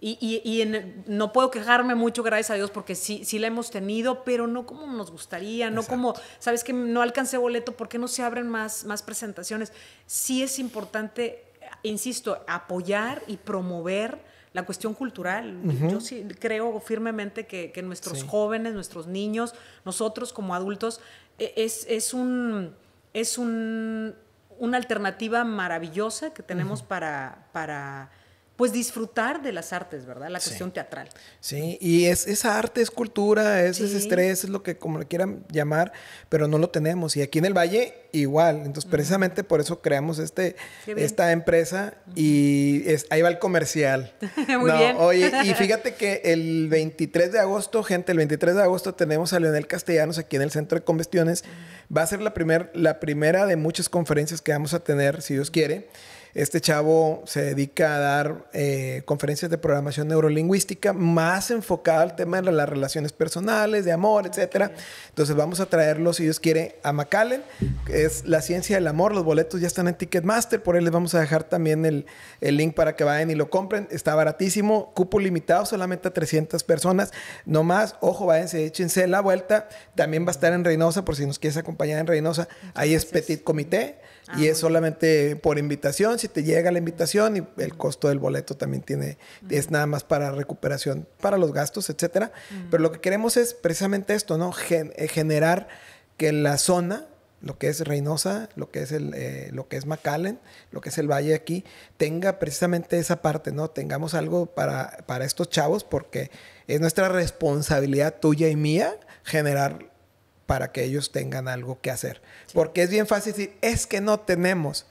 S2: Y, no puedo quejarme mucho, gracias a Dios, porque sí, sí la hemos tenido, pero no como nos gustaría, no como, sabes que no alcancé boleto, ¿por qué no se abren más, más presentaciones? Sí es importante, insisto, apoyar y promover la cuestión cultural. Yo sí creo firmemente que, nuestros jóvenes, nuestros niños, nosotros como adultos, e, es, es un... Es un, una alternativa maravillosa que tenemos para, para pues disfrutar de las artes, ¿verdad? La cuestión teatral.
S1: Sí, y es esa arte, es cultura, es, estrés, es lo que como le quieran llamar, pero no lo tenemos. Y aquí en el Valle igual. Entonces, precisamente por eso creamos este, esta empresa y es, ahí va el comercial.
S2: Muy no, bien. Oye, y
S1: fíjate que el 23 de agosto, gente, el 23 de agosto tenemos a Leonel Castellanos aquí en el Centro de Convenciones. Va a ser la, la primera de muchas conferencias que vamos a tener, si Dios quiere. Este chavo se dedica a dar eh, conferencias de programación neurolingüística más enfocada al tema de las relaciones personales, de amor, etc. Entonces vamos a traerlo, si Dios quiere, a Macallen que es la ciencia del amor. Los boletos ya están en Ticketmaster, por ahí les vamos a dejar también el, link para que vayan y lo compren. Está baratísimo, cupo limitado, solamente a 300 personas, no más. Ojo, váyanse, échense la vuelta. También va a estar en Reynosa, por si nos quieres acompañar en Reynosa. ahí es Petit Comité y ah, es solamente por invitación, si te llega la invitación y el costo del boleto también tiene, es nada más para recuperación, para los gastos, etcétera. Pero lo que queremos es precisamente esto, ¿no? Eh, generar que la zona, lo que es Reynosa, lo que es, el, eh, lo que es McAllen, lo que es el valle aquí, tenga precisamente esa parte, ¿no? Tengamos algo para, para estos chavos porque es nuestra responsabilidad tuya y mía generar para que ellos tengan algo que hacer. Porque es bien fácil decir, es que no tenemos.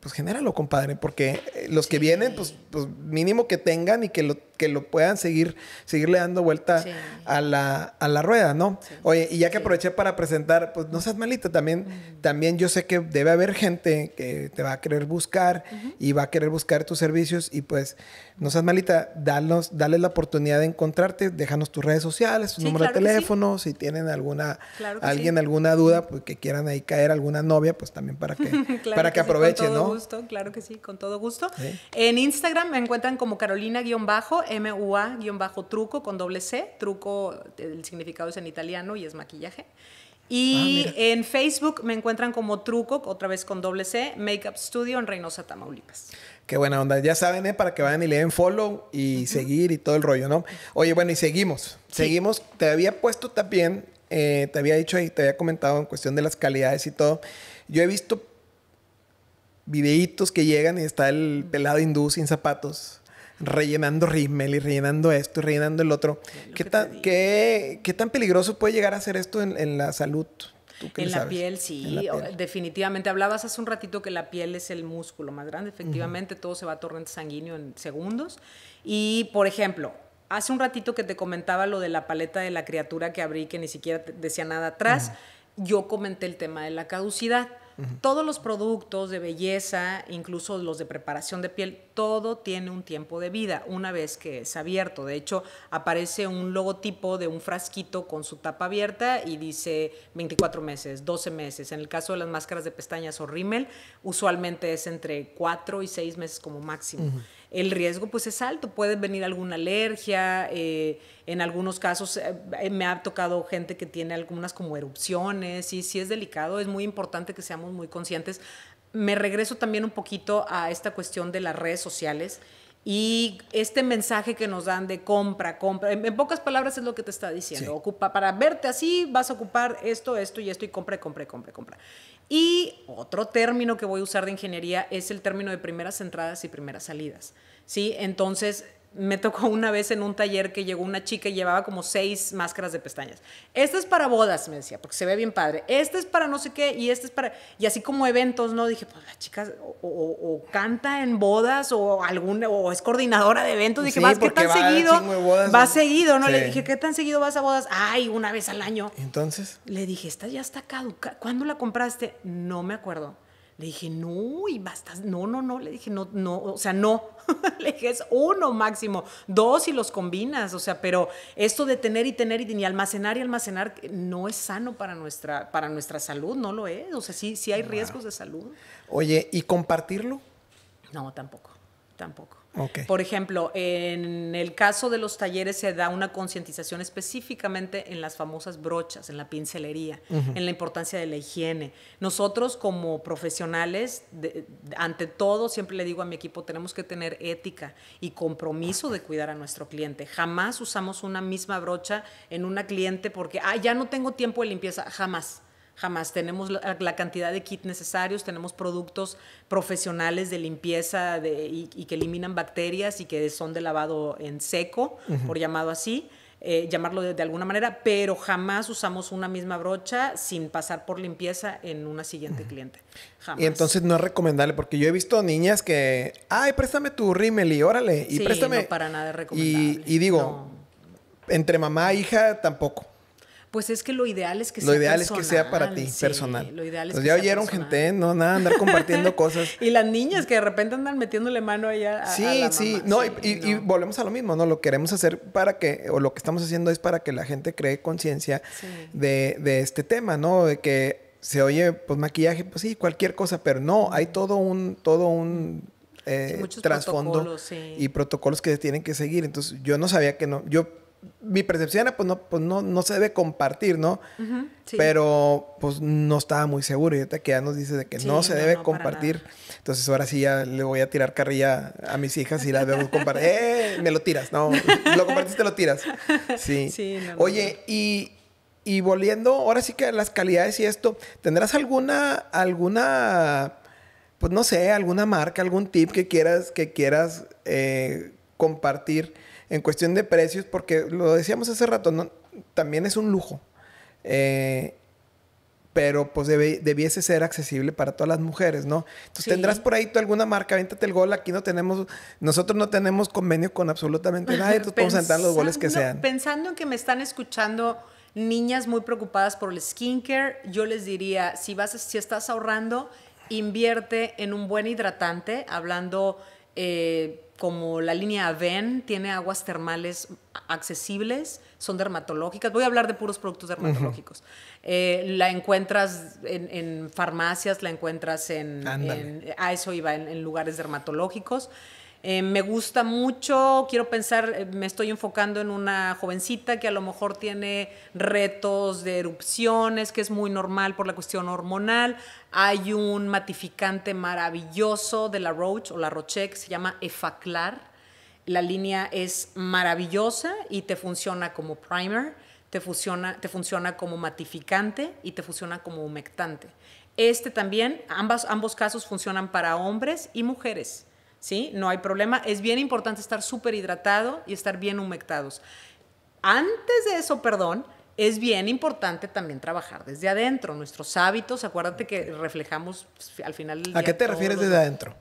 S1: Pues genéralo, compadre, porque eh, los que vienen, pues, pues, mínimo que tengan y que lo que lo puedan seguir, seguirle dando vuelta a, la, a, la, rueda, ¿no? Oye, y ya que aproveché para presentar, pues no seas malita, también, también yo sé que debe haber gente que te va a querer buscar y va a querer buscar tus servicios y pues no seas malita, danos, dale la oportunidad de encontrarte, déjanos tus redes sociales, tu número de teléfono, si tienen alguna, alguien alguna duda, pues que quieran ahí caer alguna novia, pues también para que, para que, aprovechen, ¿no?
S2: claro que sí, con todo gusto. En Instagram me encuentran como Carolina-bajo MUA-truco con doble C. Truco, el significado es en italiano y es maquillaje. Y ah, en Facebook me encuentran como Truco, otra vez con doble C, Makeup Studio en Reynosa, Tamaulipas.
S1: Qué buena onda. Ya saben, eh, Para que vayan y le den follow y seguir y todo el rollo, ¿no? Oye, bueno, y seguimos. Seguimos. Te había puesto también, eh, te había dicho y te había comentado en cuestión de las calidades y todo. Yo he visto videitos que llegan y está el pelado hindú sin zapatos rellenando rímel y rellenando esto y rellenando el otro. ¿Qué, tan, qué, tan, peligroso puede llegar a ser esto en, la salud? en, la piel, sí,
S2: definitivamente. Hablabas hace un ratito que la piel es el músculo más grande, efectivamente, todo se va a torrente sanguíneo en segundos. Y, por ejemplo, hace un ratito que te comentaba lo de la paleta de la criatura que abrí, que ni siquiera decía nada atrás, yo comenté el tema de la caducidad todos los productos de belleza, incluso los de preparación de piel, todo tiene un tiempo de vida una vez que es abierto. De hecho, aparece un logotipo de un frasquito con su tapa abierta y dice 24 meses, 12 meses. En el caso de las máscaras de pestañas o rímel, usualmente es entre 4 y 6 meses como máximo el riesgo pues es alto. Puede venir alguna alergia, eh, en algunos casos eh, eh, me ha tocado gente que tiene algunas como erupciones, y si es delicado, es muy importante que seamos muy conscientes. Me regreso también un poquito a esta cuestión de las redes sociales y este mensaje que nos dan de compra, compra, en, pocas palabras es lo que te está diciendo. Ocupa, para verte así vas a ocupar esto, esto y esto y compra, compra, compra, compra. Y otro término que voy a usar de ingeniería es el término de primeras entradas y primeras salidas. ¿sí? Entonces, me tocó una vez en un taller que llegó una chica y llevaba como seis máscaras de pestañas. Esta es para bodas, me decía, porque se ve bien padre. Esta es para no sé qué y esta es para... Y así como eventos, ¿no? Dije, pues la chica o, canta en bodas o o es coordinadora de eventos. Dije, ¿qué tan va seguido?
S1: va seguido, ¿no? Le dije, ¿qué
S2: tan seguido vas a bodas? Ay, una vez al año.
S1: Entonces.
S2: Le dije, esta ya está caduca. ¿Cuándo la compraste? No me acuerdo. Le dije, no, y basta, no, no, no, le dije, no, no, o sea, no, le dije, es uno máximo, dos y los combinas, o sea, pero esto de tener y tener y, ni almacenar y almacenar eh, no es sano para nuestra, para nuestra salud, no lo es, o sea, sí, sí hay riesgos de salud.
S1: Oye, ¿y compartirlo?
S2: No, tampoco, tampoco. Por ejemplo, en el caso de los talleres se da una concientización específicamente en las famosas brochas, en la pincelería, en la importancia de la higiene. Nosotros como profesionales, ante todo, siempre le digo a mi equipo, tenemos que tener ética y compromiso de cuidar a nuestro cliente. Jamás usamos una misma brocha en una cliente porque, ah, ya no tengo tiempo de limpieza, jamás jamás. Tenemos la, cantidad de kit necesarios, tenemos productos profesionales de limpieza y, que eliminan bacterias y que son de lavado en seco, por llamado así. Eh, llamarlo de, alguna manera, pero jamás usamos una misma brocha sin pasar por limpieza en una siguiente cliente. Jamás. Y entonces
S1: no es recomendable, porque yo he visto niñas que, ay, préstame tu rímel y órale, y sí, No, para nada es recomendable. Y, digo, entre mamá e hija tampoco.
S2: Pues es que lo ideal es que lo ideal es que sea para ti, sí, personal. Lo ideal pues ya oyeron
S1: gente, no nada, andar compartiendo cosas.
S2: y las niñas que de repente andan metiéndole mano allá. A,
S1: sí, sí, No, y, y, volvemos a lo mismo, ¿no? Lo queremos hacer para que, o lo que estamos haciendo es para que la gente cree conciencia de, este tema, ¿no? De que se oye, pues maquillaje, pues sí, cualquier cosa, pero no, hay todo un, todo un eh, trasfondo y protocolos que se tienen que seguir. Entonces, yo no sabía que no, yo mi percepción era, pues, no, pues no, se debe compartir, ¿no? Pero pues no estaba muy seguro. Y ahorita que ya nos dice de que no se debe compartir. Entonces ahora sí ya le voy a tirar carrilla a mis hijas y las veo compartir. ¡Eh! Me lo tiras, ¿no? Lo compartiste, lo tiras. Sí. sí Oye, y, volviendo ahora sí que las calidades y esto, ¿tendrás alguna, alguna, pues no sé, alguna marca, algún tip que quieras, que quieras eh, compartir? en cuestión de precios, porque lo decíamos hace rato, ¿no? también es un lujo. Eh, pero pues debiese ser accesible para todas las mujeres, ¿no? Entonces tendrás por ahí tú alguna marca, véntate el gol, aquí no tenemos, nosotros no tenemos convenio con absolutamente nadie, entonces podemos sentar los goles que sean.
S2: Pensando en que me están escuchando niñas muy preocupadas por el skincare, yo les diría, si vas, si estás ahorrando, invierte en un buen hidratante, hablando eh, como la línea Aven tiene aguas termales accesibles, son dermatológicas. Voy a hablar de puros productos dermatológicos. Eh, la encuentras en, farmacias, la encuentras en, en A eso iba, en, lugares dermatológicos. Eh, me gusta mucho, quiero pensar, eh, me estoy enfocando en una jovencita que a lo mejor tiene retos de erupciones, que es muy normal por la cuestión hormonal. Hay un matificante maravilloso de la Roche o la Roche se llama Efaclar. La línea es maravillosa y te funciona como primer, te funciona, como matificante y te funciona como humectante. Este también, ambos casos funcionan para hombres y mujeres. ¿sí? No hay problema. Es bien importante estar súper hidratado y estar bien humectados. Antes de eso, perdón, es bien importante también trabajar desde adentro. Nuestros hábitos, acuérdate que reflejamos pues, al final del día. ¿A qué te refieres desde adentro?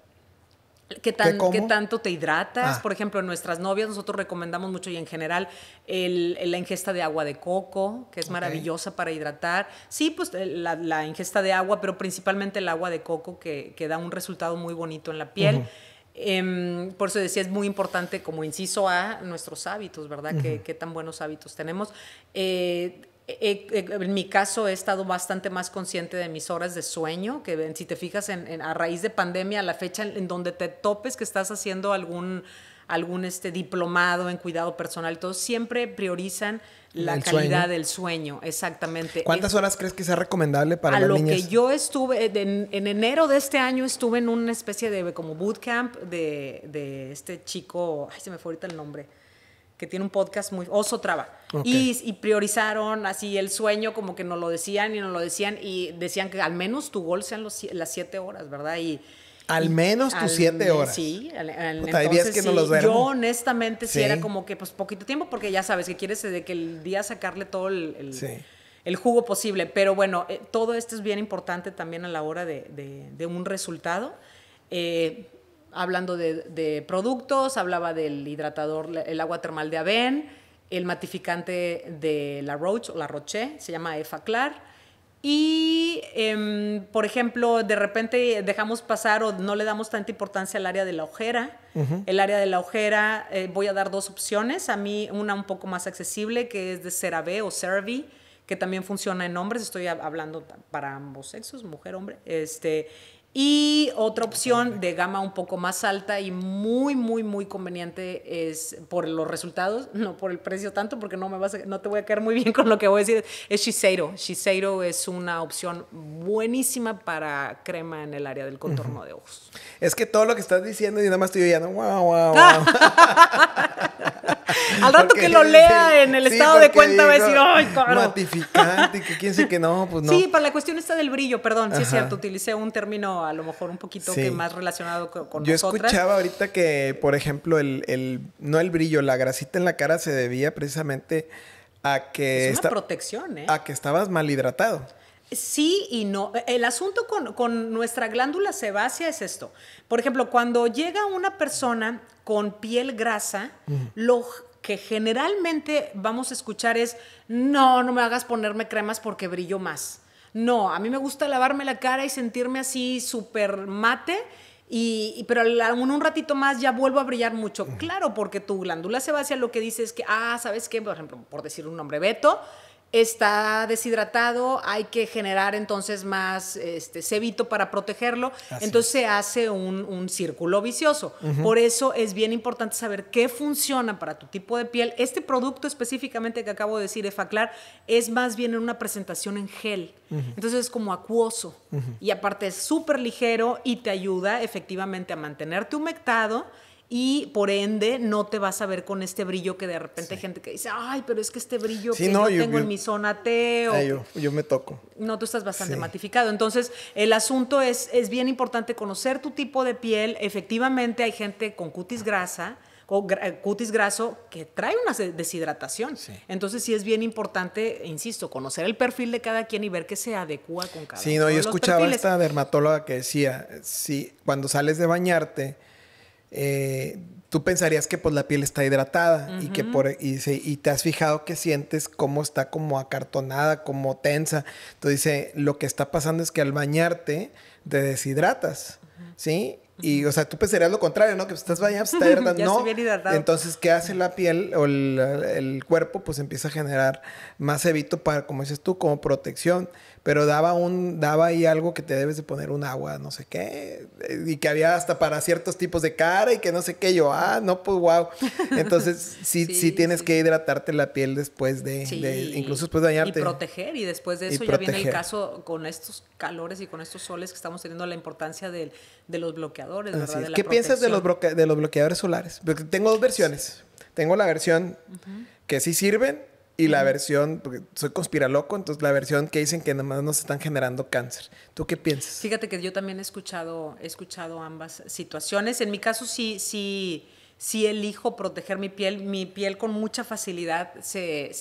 S2: ¿Qué, tanto te hidratas? Ah. Por ejemplo, nuestras novias nosotros recomendamos mucho y en general la ingesta de agua de coco, que es maravillosa para hidratar. Sí, pues eh, la, ingesta de agua, pero principalmente el agua de coco que, da un resultado muy bonito en la piel. Em, por eso decía, es muy importante como inciso A nuestros hábitos, ¿verdad? ¿Qué, tan buenos hábitos tenemos. Eh, eh, eh, en mi caso he estado bastante más consciente de mis horas de sueño, que si te fijas a raíz de pandemia, la fecha en donde te topes que estás haciendo algún algún este diplomado en cuidado personal, todos siempre priorizan la calidad del sueño, exactamente. ¿Cuántas
S1: horas crees que sea recomendable para a lo que
S2: yo estuve eh, en, enero de este año estuve en una especie de como bootcamp de, de este chico, ay se me fue ahorita el nombre que tiene un podcast muy oso traba y, priorizaron así el sueño como que nos lo decían y nos lo decían y decían que al menos tu gol sean las siete horas verdad y al menos tus siete horas. Sí, al, que los Yo honestamente sí. era como que pues poquito tiempo porque ya sabes que quieres eh, de que el día sacarle todo el, jugo posible. Pero bueno, eh, todo esto es bien importante también a la hora de, un resultado. Eh, hablando de, productos, hablaba del hidratador, el agua termal de Aven, el matificante de la Roche la Roche, se llama EFA Efaclar y, em, por ejemplo, de repente dejamos pasar o no le damos tanta importancia al área de la ojera. El área de la ojera, eh, voy a dar dos opciones. A mí, una un poco más accesible, que es de CeraVe o CeraVe, que también funciona en hombres. Estoy hablando para ambos sexos, mujer, hombre. Este, y otra opción de gama un poco más alta y muy, muy, muy conveniente es por los resultados, no por el precio tanto, porque no, me vas no te voy a quedar muy bien con lo que voy a decir, es Shiseiro. Shiseiro es una opción buenísima para crema en el área del contorno de ojos.
S1: Es que todo lo que estás diciendo y nada más estoy oyendo, wow, wow, wow. Al rato que lo lea en el estado de cuenta va a decir, ¡ay, caro! Matificante, que quién sé que no, pues no. Sí,
S2: para la cuestión está del brillo, perdón, sí es cierto, utilicé un término a lo mejor un poquito más relacionado con, con Yo escuchaba
S1: ahorita que, por ejemplo, el, no el brillo, la grasita en la cara se debía precisamente a que... esta, protección, ¿eh? A que estabas mal hidratado.
S2: Sí y no. El asunto con, nuestra glándula sebácea es esto. Por ejemplo, cuando llega una persona con piel grasa, lo que generalmente vamos a escuchar es, no, no me hagas ponerme cremas porque brillo más. No, a mí me gusta lavarme la cara y sentirme así súper mate. Y, pero en un ratito más ya vuelvo a brillar mucho. Claro, porque tu glándula sebácea lo que dice es que, ah, ¿sabes qué? Por ejemplo, por decir un nombre, Beto, está deshidratado, hay que generar entonces más este, cebito para protegerlo. Entonces se hace un, círculo vicioso. Por eso es bien importante saber qué funciona para tu tipo de piel. Este producto específicamente que acabo de decir, Efaclar, es más bien en una presentación en gel. Entonces es como acuoso. Y aparte es súper ligero y te ayuda efectivamente a mantenerte humectado y por ende no te vas a ver con este brillo que de repente hay gente que dice, ay, pero es que este brillo que no, tengo en mi zona T o...
S1: Yo, me toco.
S2: No, tú estás bastante matificado. Entonces, el asunto es, es bien importante conocer tu tipo de piel. Efectivamente, hay gente con cutis grasa o eh, cutis graso que trae una deshidratación. Entonces sí es bien importante, insisto, conocer el perfil de cada quien y ver qué se adecua con cada uno. Sí, no, yo escuchaba a esta
S1: dermatóloga que decía, si cuando sales de bañarte, eh, tú pensarías que pues la piel está hidratada y que por y, te has fijado que sientes cómo está como acartonada, como tensa. Entonces dice, lo que está pasando es que al bañarte te deshidratas, ¿sí? Y, o sea, tú pensarías lo contrario, ¿no? Que estás bañando, no. Entonces, ¿qué hace la piel o el, cuerpo? Pues empieza a generar más evito para, como dices tú, como protección pero daba un daba ahí algo que te debes de poner un agua, no sé qué, eh, y que había hasta para ciertos tipos de cara y que no sé qué, yo, ah, no, pues wow. Entonces, sí, sí, tienes que hidratarte la piel después de, incluso después de bañarte. Y proteger, y después de eso ya viene el
S2: caso con estos calores y con estos soles que estamos teniendo, la importancia de, de los bloqueadores, ¿verdad? ¿Qué piensas de los,
S1: de los bloqueadores solares? tengo dos versiones. Tengo la versión que sí sirven y la versión, porque soy conspiraloco, entonces la versión que dicen que nada más nos están generando cáncer. ¿Tú qué piensas?
S2: Fíjate que yo también he escuchado, escuchado ambas situaciones. En mi caso sí, sí, sí elijo proteger mi piel. Mi piel con mucha facilidad se,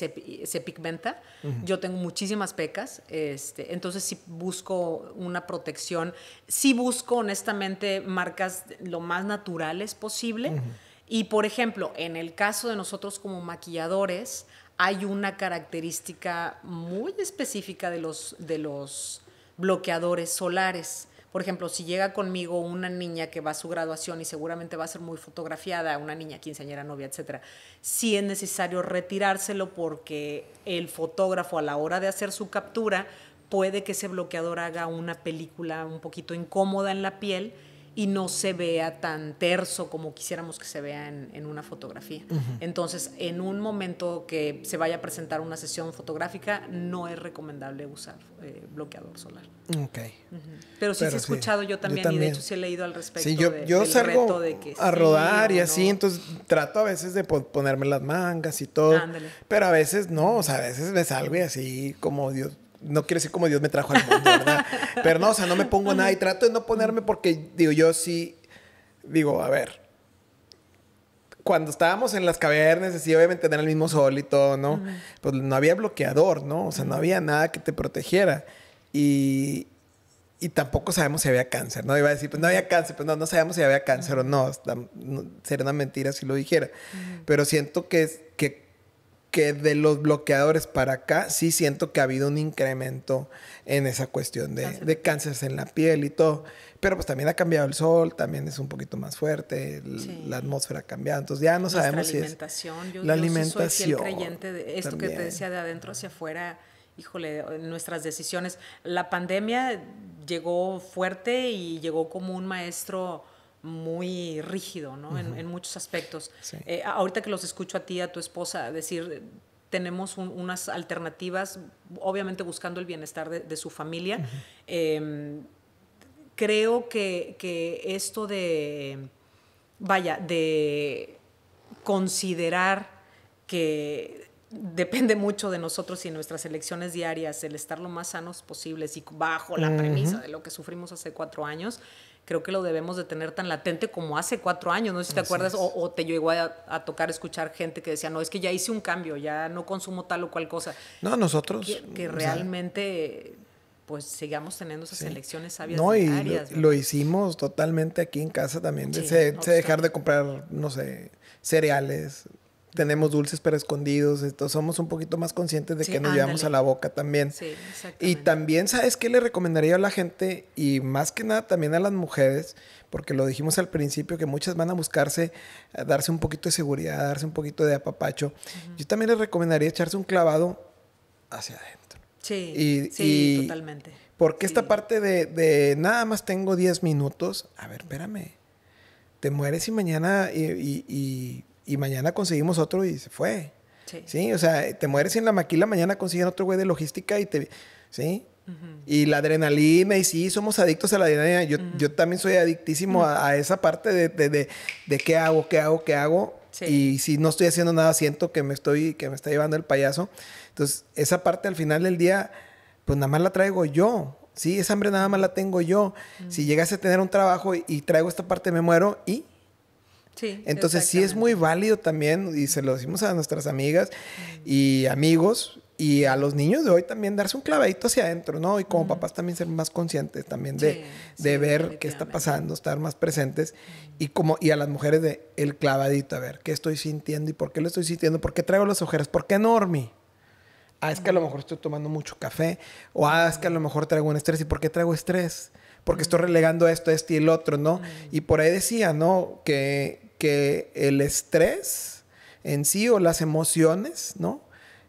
S2: pigmenta. Yo tengo muchísimas pecas, este, entonces sí busco una protección. Sí busco honestamente marcas lo más naturales posible. Y por ejemplo, en el caso de nosotros como maquilladores, hay una característica muy específica de los, de los bloqueadores solares. Por ejemplo, si llega conmigo una niña que va a su graduación y seguramente va a ser muy fotografiada, una niña quinceañera, novia, etcétera, sí es necesario retirárselo porque el fotógrafo a la hora de hacer su captura puede que ese bloqueador haga una película un poquito incómoda en la piel y no se vea tan terso como quisiéramos que se vea en, en una fotografía. Entonces, en un momento que se vaya a presentar una sesión fotográfica, no es recomendable usar eh, bloqueador solar. Ok. Pero sí, he escuchado yo, también, y de hecho sí he leído al respecto. Sí, yo, de, yo reto de que a rodar y así,
S1: entonces trato a veces de ponerme las mangas y todo. Ándale. Pero a veces no, o sea, a veces me salgo y así como Dios no quiero decir como Dios me trajo al mundo, ¿verdad? Pero no, o sea, no me pongo nada y trato de no ponerme porque, digo, yo sí, digo, a ver, cuando estábamos en las cavernas, sí, obviamente tener el mismo sol y todo, ¿no? Pues no había bloqueador, ¿no? O sea, no había nada que te protegiera. Y, y tampoco sabemos si había cáncer, ¿no? Iba a decir, pues no había cáncer, pues no, no sabemos si había cáncer o no. Sería una mentira si lo dijera. Pero siento que que de los bloqueadores para acá sí siento que ha habido un incremento en esa cuestión de, de cánceres en la piel y todo. Pero pues también ha cambiado el sol, también es un poquito más fuerte, la atmósfera ha cambiado. Entonces ya no sabemos si es... Yo, la yo Soy fiel creyente de esto que te decía de
S2: adentro hacia afuera híjole, nuestras decisiones. La pandemia llegó fuerte y llegó como un maestro muy rígido, ¿no? en, muchos aspectos. Eh, ahorita que los escucho a ti, a tu esposa, decir, tenemos unas alternativas, obviamente buscando el bienestar de, su familia. Em, creo que, esto de, vaya, de considerar que depende mucho de nosotros y nuestras elecciones diarias el estar lo más sanos posibles y bajo la premisa de lo que sufrimos hace cuatro años, creo que lo debemos de tener tan latente como hace cuatro años, no sé si te acuerdas, o, te llegó a, a, tocar escuchar gente que decía, no, es que ya hice un cambio, ya no consumo tal o cual cosa.
S1: No, nosotros. Que,
S2: realmente... pues sigamos teniendo esas elecciones sabias. No, y lo,
S1: hicimos totalmente aquí en casa también, de pues, dejar de comprar, no sé, cereales, tenemos dulces pero escondidos, entonces somos un poquito más conscientes de que nos llevamos a la boca también. Sí, y también, ¿sabes qué le recomendaría a la gente y más que nada también a las mujeres? Porque lo dijimos al principio, que muchas van a buscarse darse un poquito de seguridad, darse un poquito de apapacho. Yo también les recomendaría echarse un clavado hacia adentro. Sí, sí, totalmente. Porque esta parte de, nada más tengo 10 minutos, a ver, espérame, te mueres y mañana y y mañana conseguimos otro y se fue. Sí. sí. o sea, te mueres en la maquila, mañana consiguen otro güey de logística y te... ¿Sí? Y la adrenalina, y sí, somos adictos a la adrenalina. Yo, yo también soy adictísimo a, esa parte de, de, de, qué hago, qué hago, qué hago. Y si no estoy haciendo nada, siento que me estoy, que me está llevando el payaso. Entonces, esa parte al final del día, pues nada más la traigo yo. Sí, esa hambre nada más la tengo yo. Si llegas a tener un trabajo y traigo esta parte, me muero y entonces sí es muy válido también, y se lo decimos a nuestras amigas y amigos, y a los niños de hoy también darse un clavadito hacia adentro, ¿no? Y como papás también ser más conscientes también de, ver qué está pasando, estar más presentes y como y a las mujeres de el clavadito, a ver, ¿qué estoy sintiendo y por qué lo estoy sintiendo? ¿Por qué traigo las ojeras? ¿Por qué enorme? Ah, es que a lo mejor estoy tomando mucho café o ah, es que a lo mejor traigo un estrés y ¿por qué traigo estrés? Porque estoy relegando esto, esto y el otro, ¿no? Y por ahí decía, ¿no? Que que el estrés en sí o las emociones, ¿no?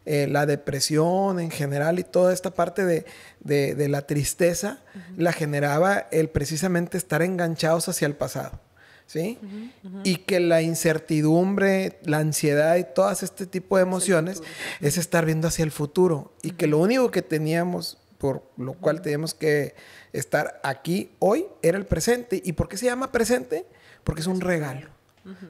S1: Eh, la depresión en general y toda esta parte de, la tristeza la generaba el precisamente estar enganchados hacia el pasado. ¿Sí? Y que la incertidumbre, la ansiedad y todas este tipo de emociones es estar viendo hacia el futuro. Y que lo único que teníamos, por lo cual teníamos que estar aquí hoy, era el presente. ¿Y por qué se llama presente? Porque es un regalo.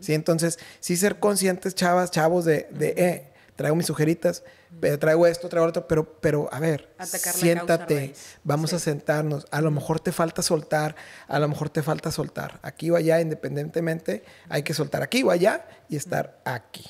S1: ¿sí? Entonces, sí ser conscientes, chavas, chavos, de, eh, traigo mis sugeritas, eh, traigo esto, traigo otro, pero, pero a ver, siéntate, vamos a sentarnos. A lo mejor te falta soltar, a lo mejor te falta soltar. Aquí o allá, independientemente, hay que soltar aquí o allá y estar aquí.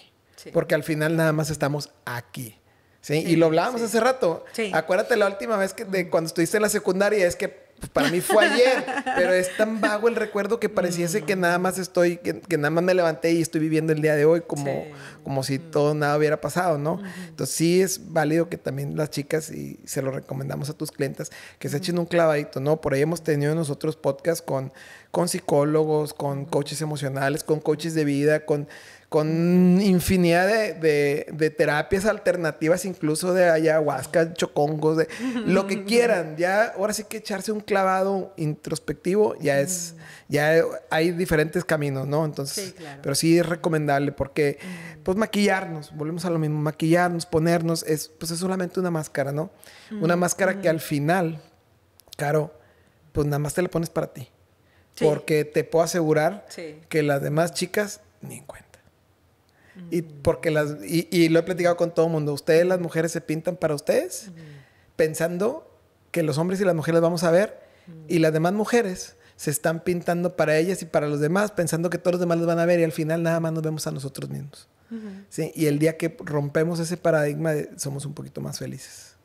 S1: Porque al final nada más estamos aquí.
S2: ¿sí? y lo hablábamos hace rato. Acuérdate
S1: la última vez que de cuando estuviste en la secundaria, es que pues, para mí fue ayer, pero es tan vago el recuerdo que pareciese que nada más estoy, que, nada más me levanté y estoy viviendo el día de hoy como, como si todo nada hubiera pasado, ¿no? Entonces sí es válido que también las chicas, y se lo recomendamos a tus clientas, que se echen un clavadito, ¿no? Por ahí hemos tenido nosotros podcasts con, con psicólogos, con coaches emocionales, con coaches de vida, con con infinidad de, terapias alternativas, incluso de ayahuasca, chocongos, de lo que quieran. Ya, ahora sí que echarse un clavado introspectivo ya es, ya hay diferentes caminos, ¿no? Entonces, pero sí es recomendable porque, pues maquillarnos, volvemos a lo mismo, maquillarnos, ponernos, es, pues es solamente una máscara, ¿no? Una máscara que al final, claro, pues nada más te la pones para ti. Porque te puedo asegurar que las demás chicas ni encuentran. Y, porque las, y, y, lo he platicado con todo el mundo. Ustedes, las mujeres, se pintan para ustedes pensando que los hombres y las mujeres vamos a ver y las demás mujeres se están pintando para ellas y para los demás pensando que todos los demás los van a ver y al final nada más nos vemos a nosotros mismos. ¿Sí? Y el día que rompemos ese paradigma somos un poquito más felices.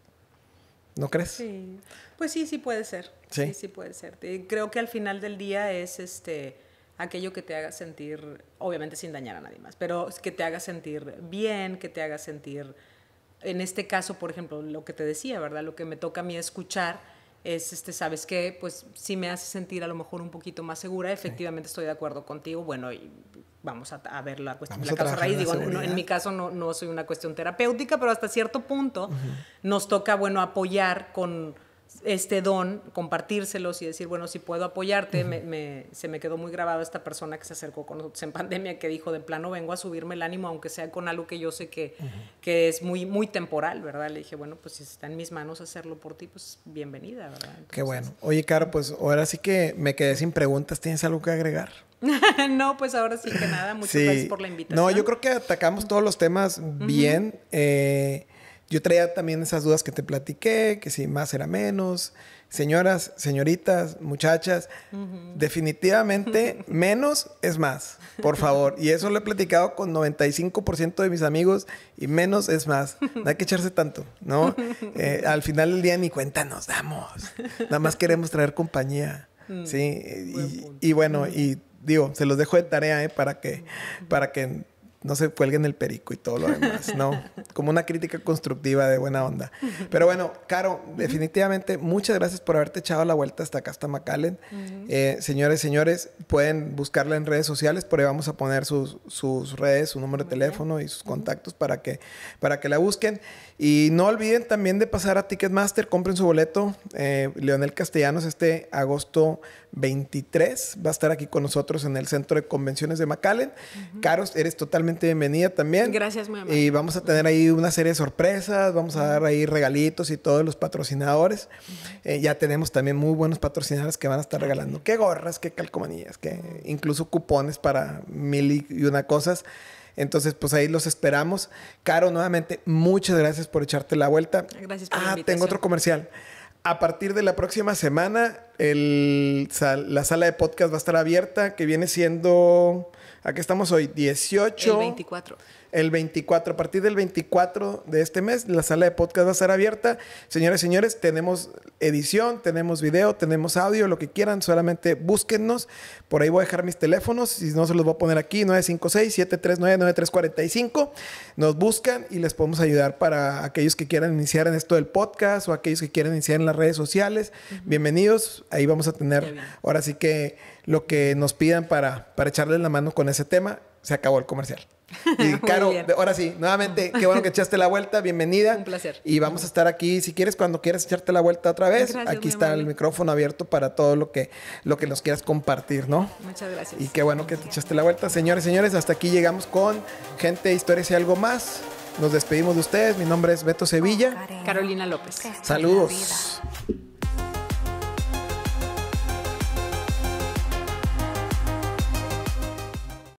S1: ¿No crees? Sí.
S2: Pues sí, sí puede ser. Sí, sí, sí puede ser. Creo que al final del día es este aquello que te haga sentir, obviamente sin dañar a nadie más, pero que te haga sentir bien, que te haga sentir, en este caso, por ejemplo, lo que te decía, ¿verdad? Lo que me toca a mí escuchar es, este, ¿sabes qué? Pues si me hace sentir a lo mejor un poquito más segura, efectivamente estoy de acuerdo contigo, bueno, vamos a, ver la cuestión la en mi caso no, no soy una cuestión terapéutica, pero hasta cierto punto nos toca, bueno, apoyar con este don, compartírselos y decir, bueno, si puedo apoyarte, se me quedó muy grabado esta persona que se acercó con nosotros en pandemia, que dijo, de plano vengo a subirme el ánimo, aunque sea con algo que yo sé que, que es muy, muy temporal, ¿verdad? Le dije, bueno, pues si está en mis manos hacerlo por ti, pues bienvenida, ¿verdad?
S1: Qué bueno. Este Oye, Caro, pues ahora sí que me quedé sin preguntas, ¿tienes algo que agregar?
S2: no, pues ahora sí que nada, muchas gracias por la invitación. No, yo
S1: creo que atacamos todos los temas bien. Eh, yo traía también esas dudas que te platiqué, que si más era menos. Señoras, señoritas, muchachas, definitivamente menos es más, por favor. Y eso lo he platicado con 95% de mis amigos y menos es más. No hay que echarse tanto, ¿no? Eh, al final del día ni cuenta nos damos. Nada más queremos traer compañía. Mm. sí, y, bueno, y digo, se los dejo de tarea ¿eh? para, que, para que no se cuelguen el perico y todo lo demás, ¿no? Como una crítica constructiva de buena onda. Pero bueno, Caro, definitivamente muchas gracias por haberte echado la vuelta hasta acá, hasta McAllen. Eh, señores, señores, pueden buscarla en redes sociales, por ahí vamos a poner sus, redes, su número de teléfono y sus contactos para, que, para que la busquen. Y no olviden también de pasar a Ticketmaster, compren su boleto. Eh, Leonel Castellanos este agosto 23 va a estar aquí con nosotros en el Centro de Convenciones de McAllen. Caro eres totalmente bienvenida también. Gracias, muy amable. Y vamos a tener ahí una serie de sorpresas, vamos a dar ahí regalitos y todos los patrocinadores. Eh, ya tenemos también muy buenos patrocinadores que van a estar regalando qué gorras, qué calcomanías, que incluso cupones para mil y una cosas. Entonces, pues ahí los esperamos. Caro, nuevamente, muchas gracias por echarte la vuelta. Gracias por Ah, tengo otro comercial. A partir de la próxima semana, la sala de podcast va a estar abierta, que viene siendo Aquí estamos hoy, 18. El 24 el 24, a partir del 24 de este mes, la sala de podcast va a estar abierta. Señores, señores, tenemos edición, tenemos video, tenemos audio, lo que quieran, solamente búsquennos. Por ahí voy a dejar mis teléfonos, si no se los voy a poner aquí, 956-739-9345. Nos buscan y les podemos ayudar para aquellos que quieran iniciar en esto del podcast o aquellos que quieran iniciar en las redes sociales. Bienvenidos, ahí vamos a tener ahora sí que lo que nos pidan para, para echarles la mano con ese tema. Se acabó el comercial. Y Caro, ahora sí, nuevamente, qué bueno que echaste la vuelta, bienvenida. Un placer. Y vamos a estar aquí, si quieres, cuando quieras echarte la vuelta otra vez, aquí está el micrófono abierto para todo lo que, lo que nos quieras compartir, ¿no? Muchas gracias. Y qué bueno que te echaste la vuelta. Señores, señores, hasta aquí llegamos con Gente, Historias y algo más. Nos despedimos de ustedes. Mi nombre es Beto Sevilla.
S2: Carolina López.
S1: Saludos.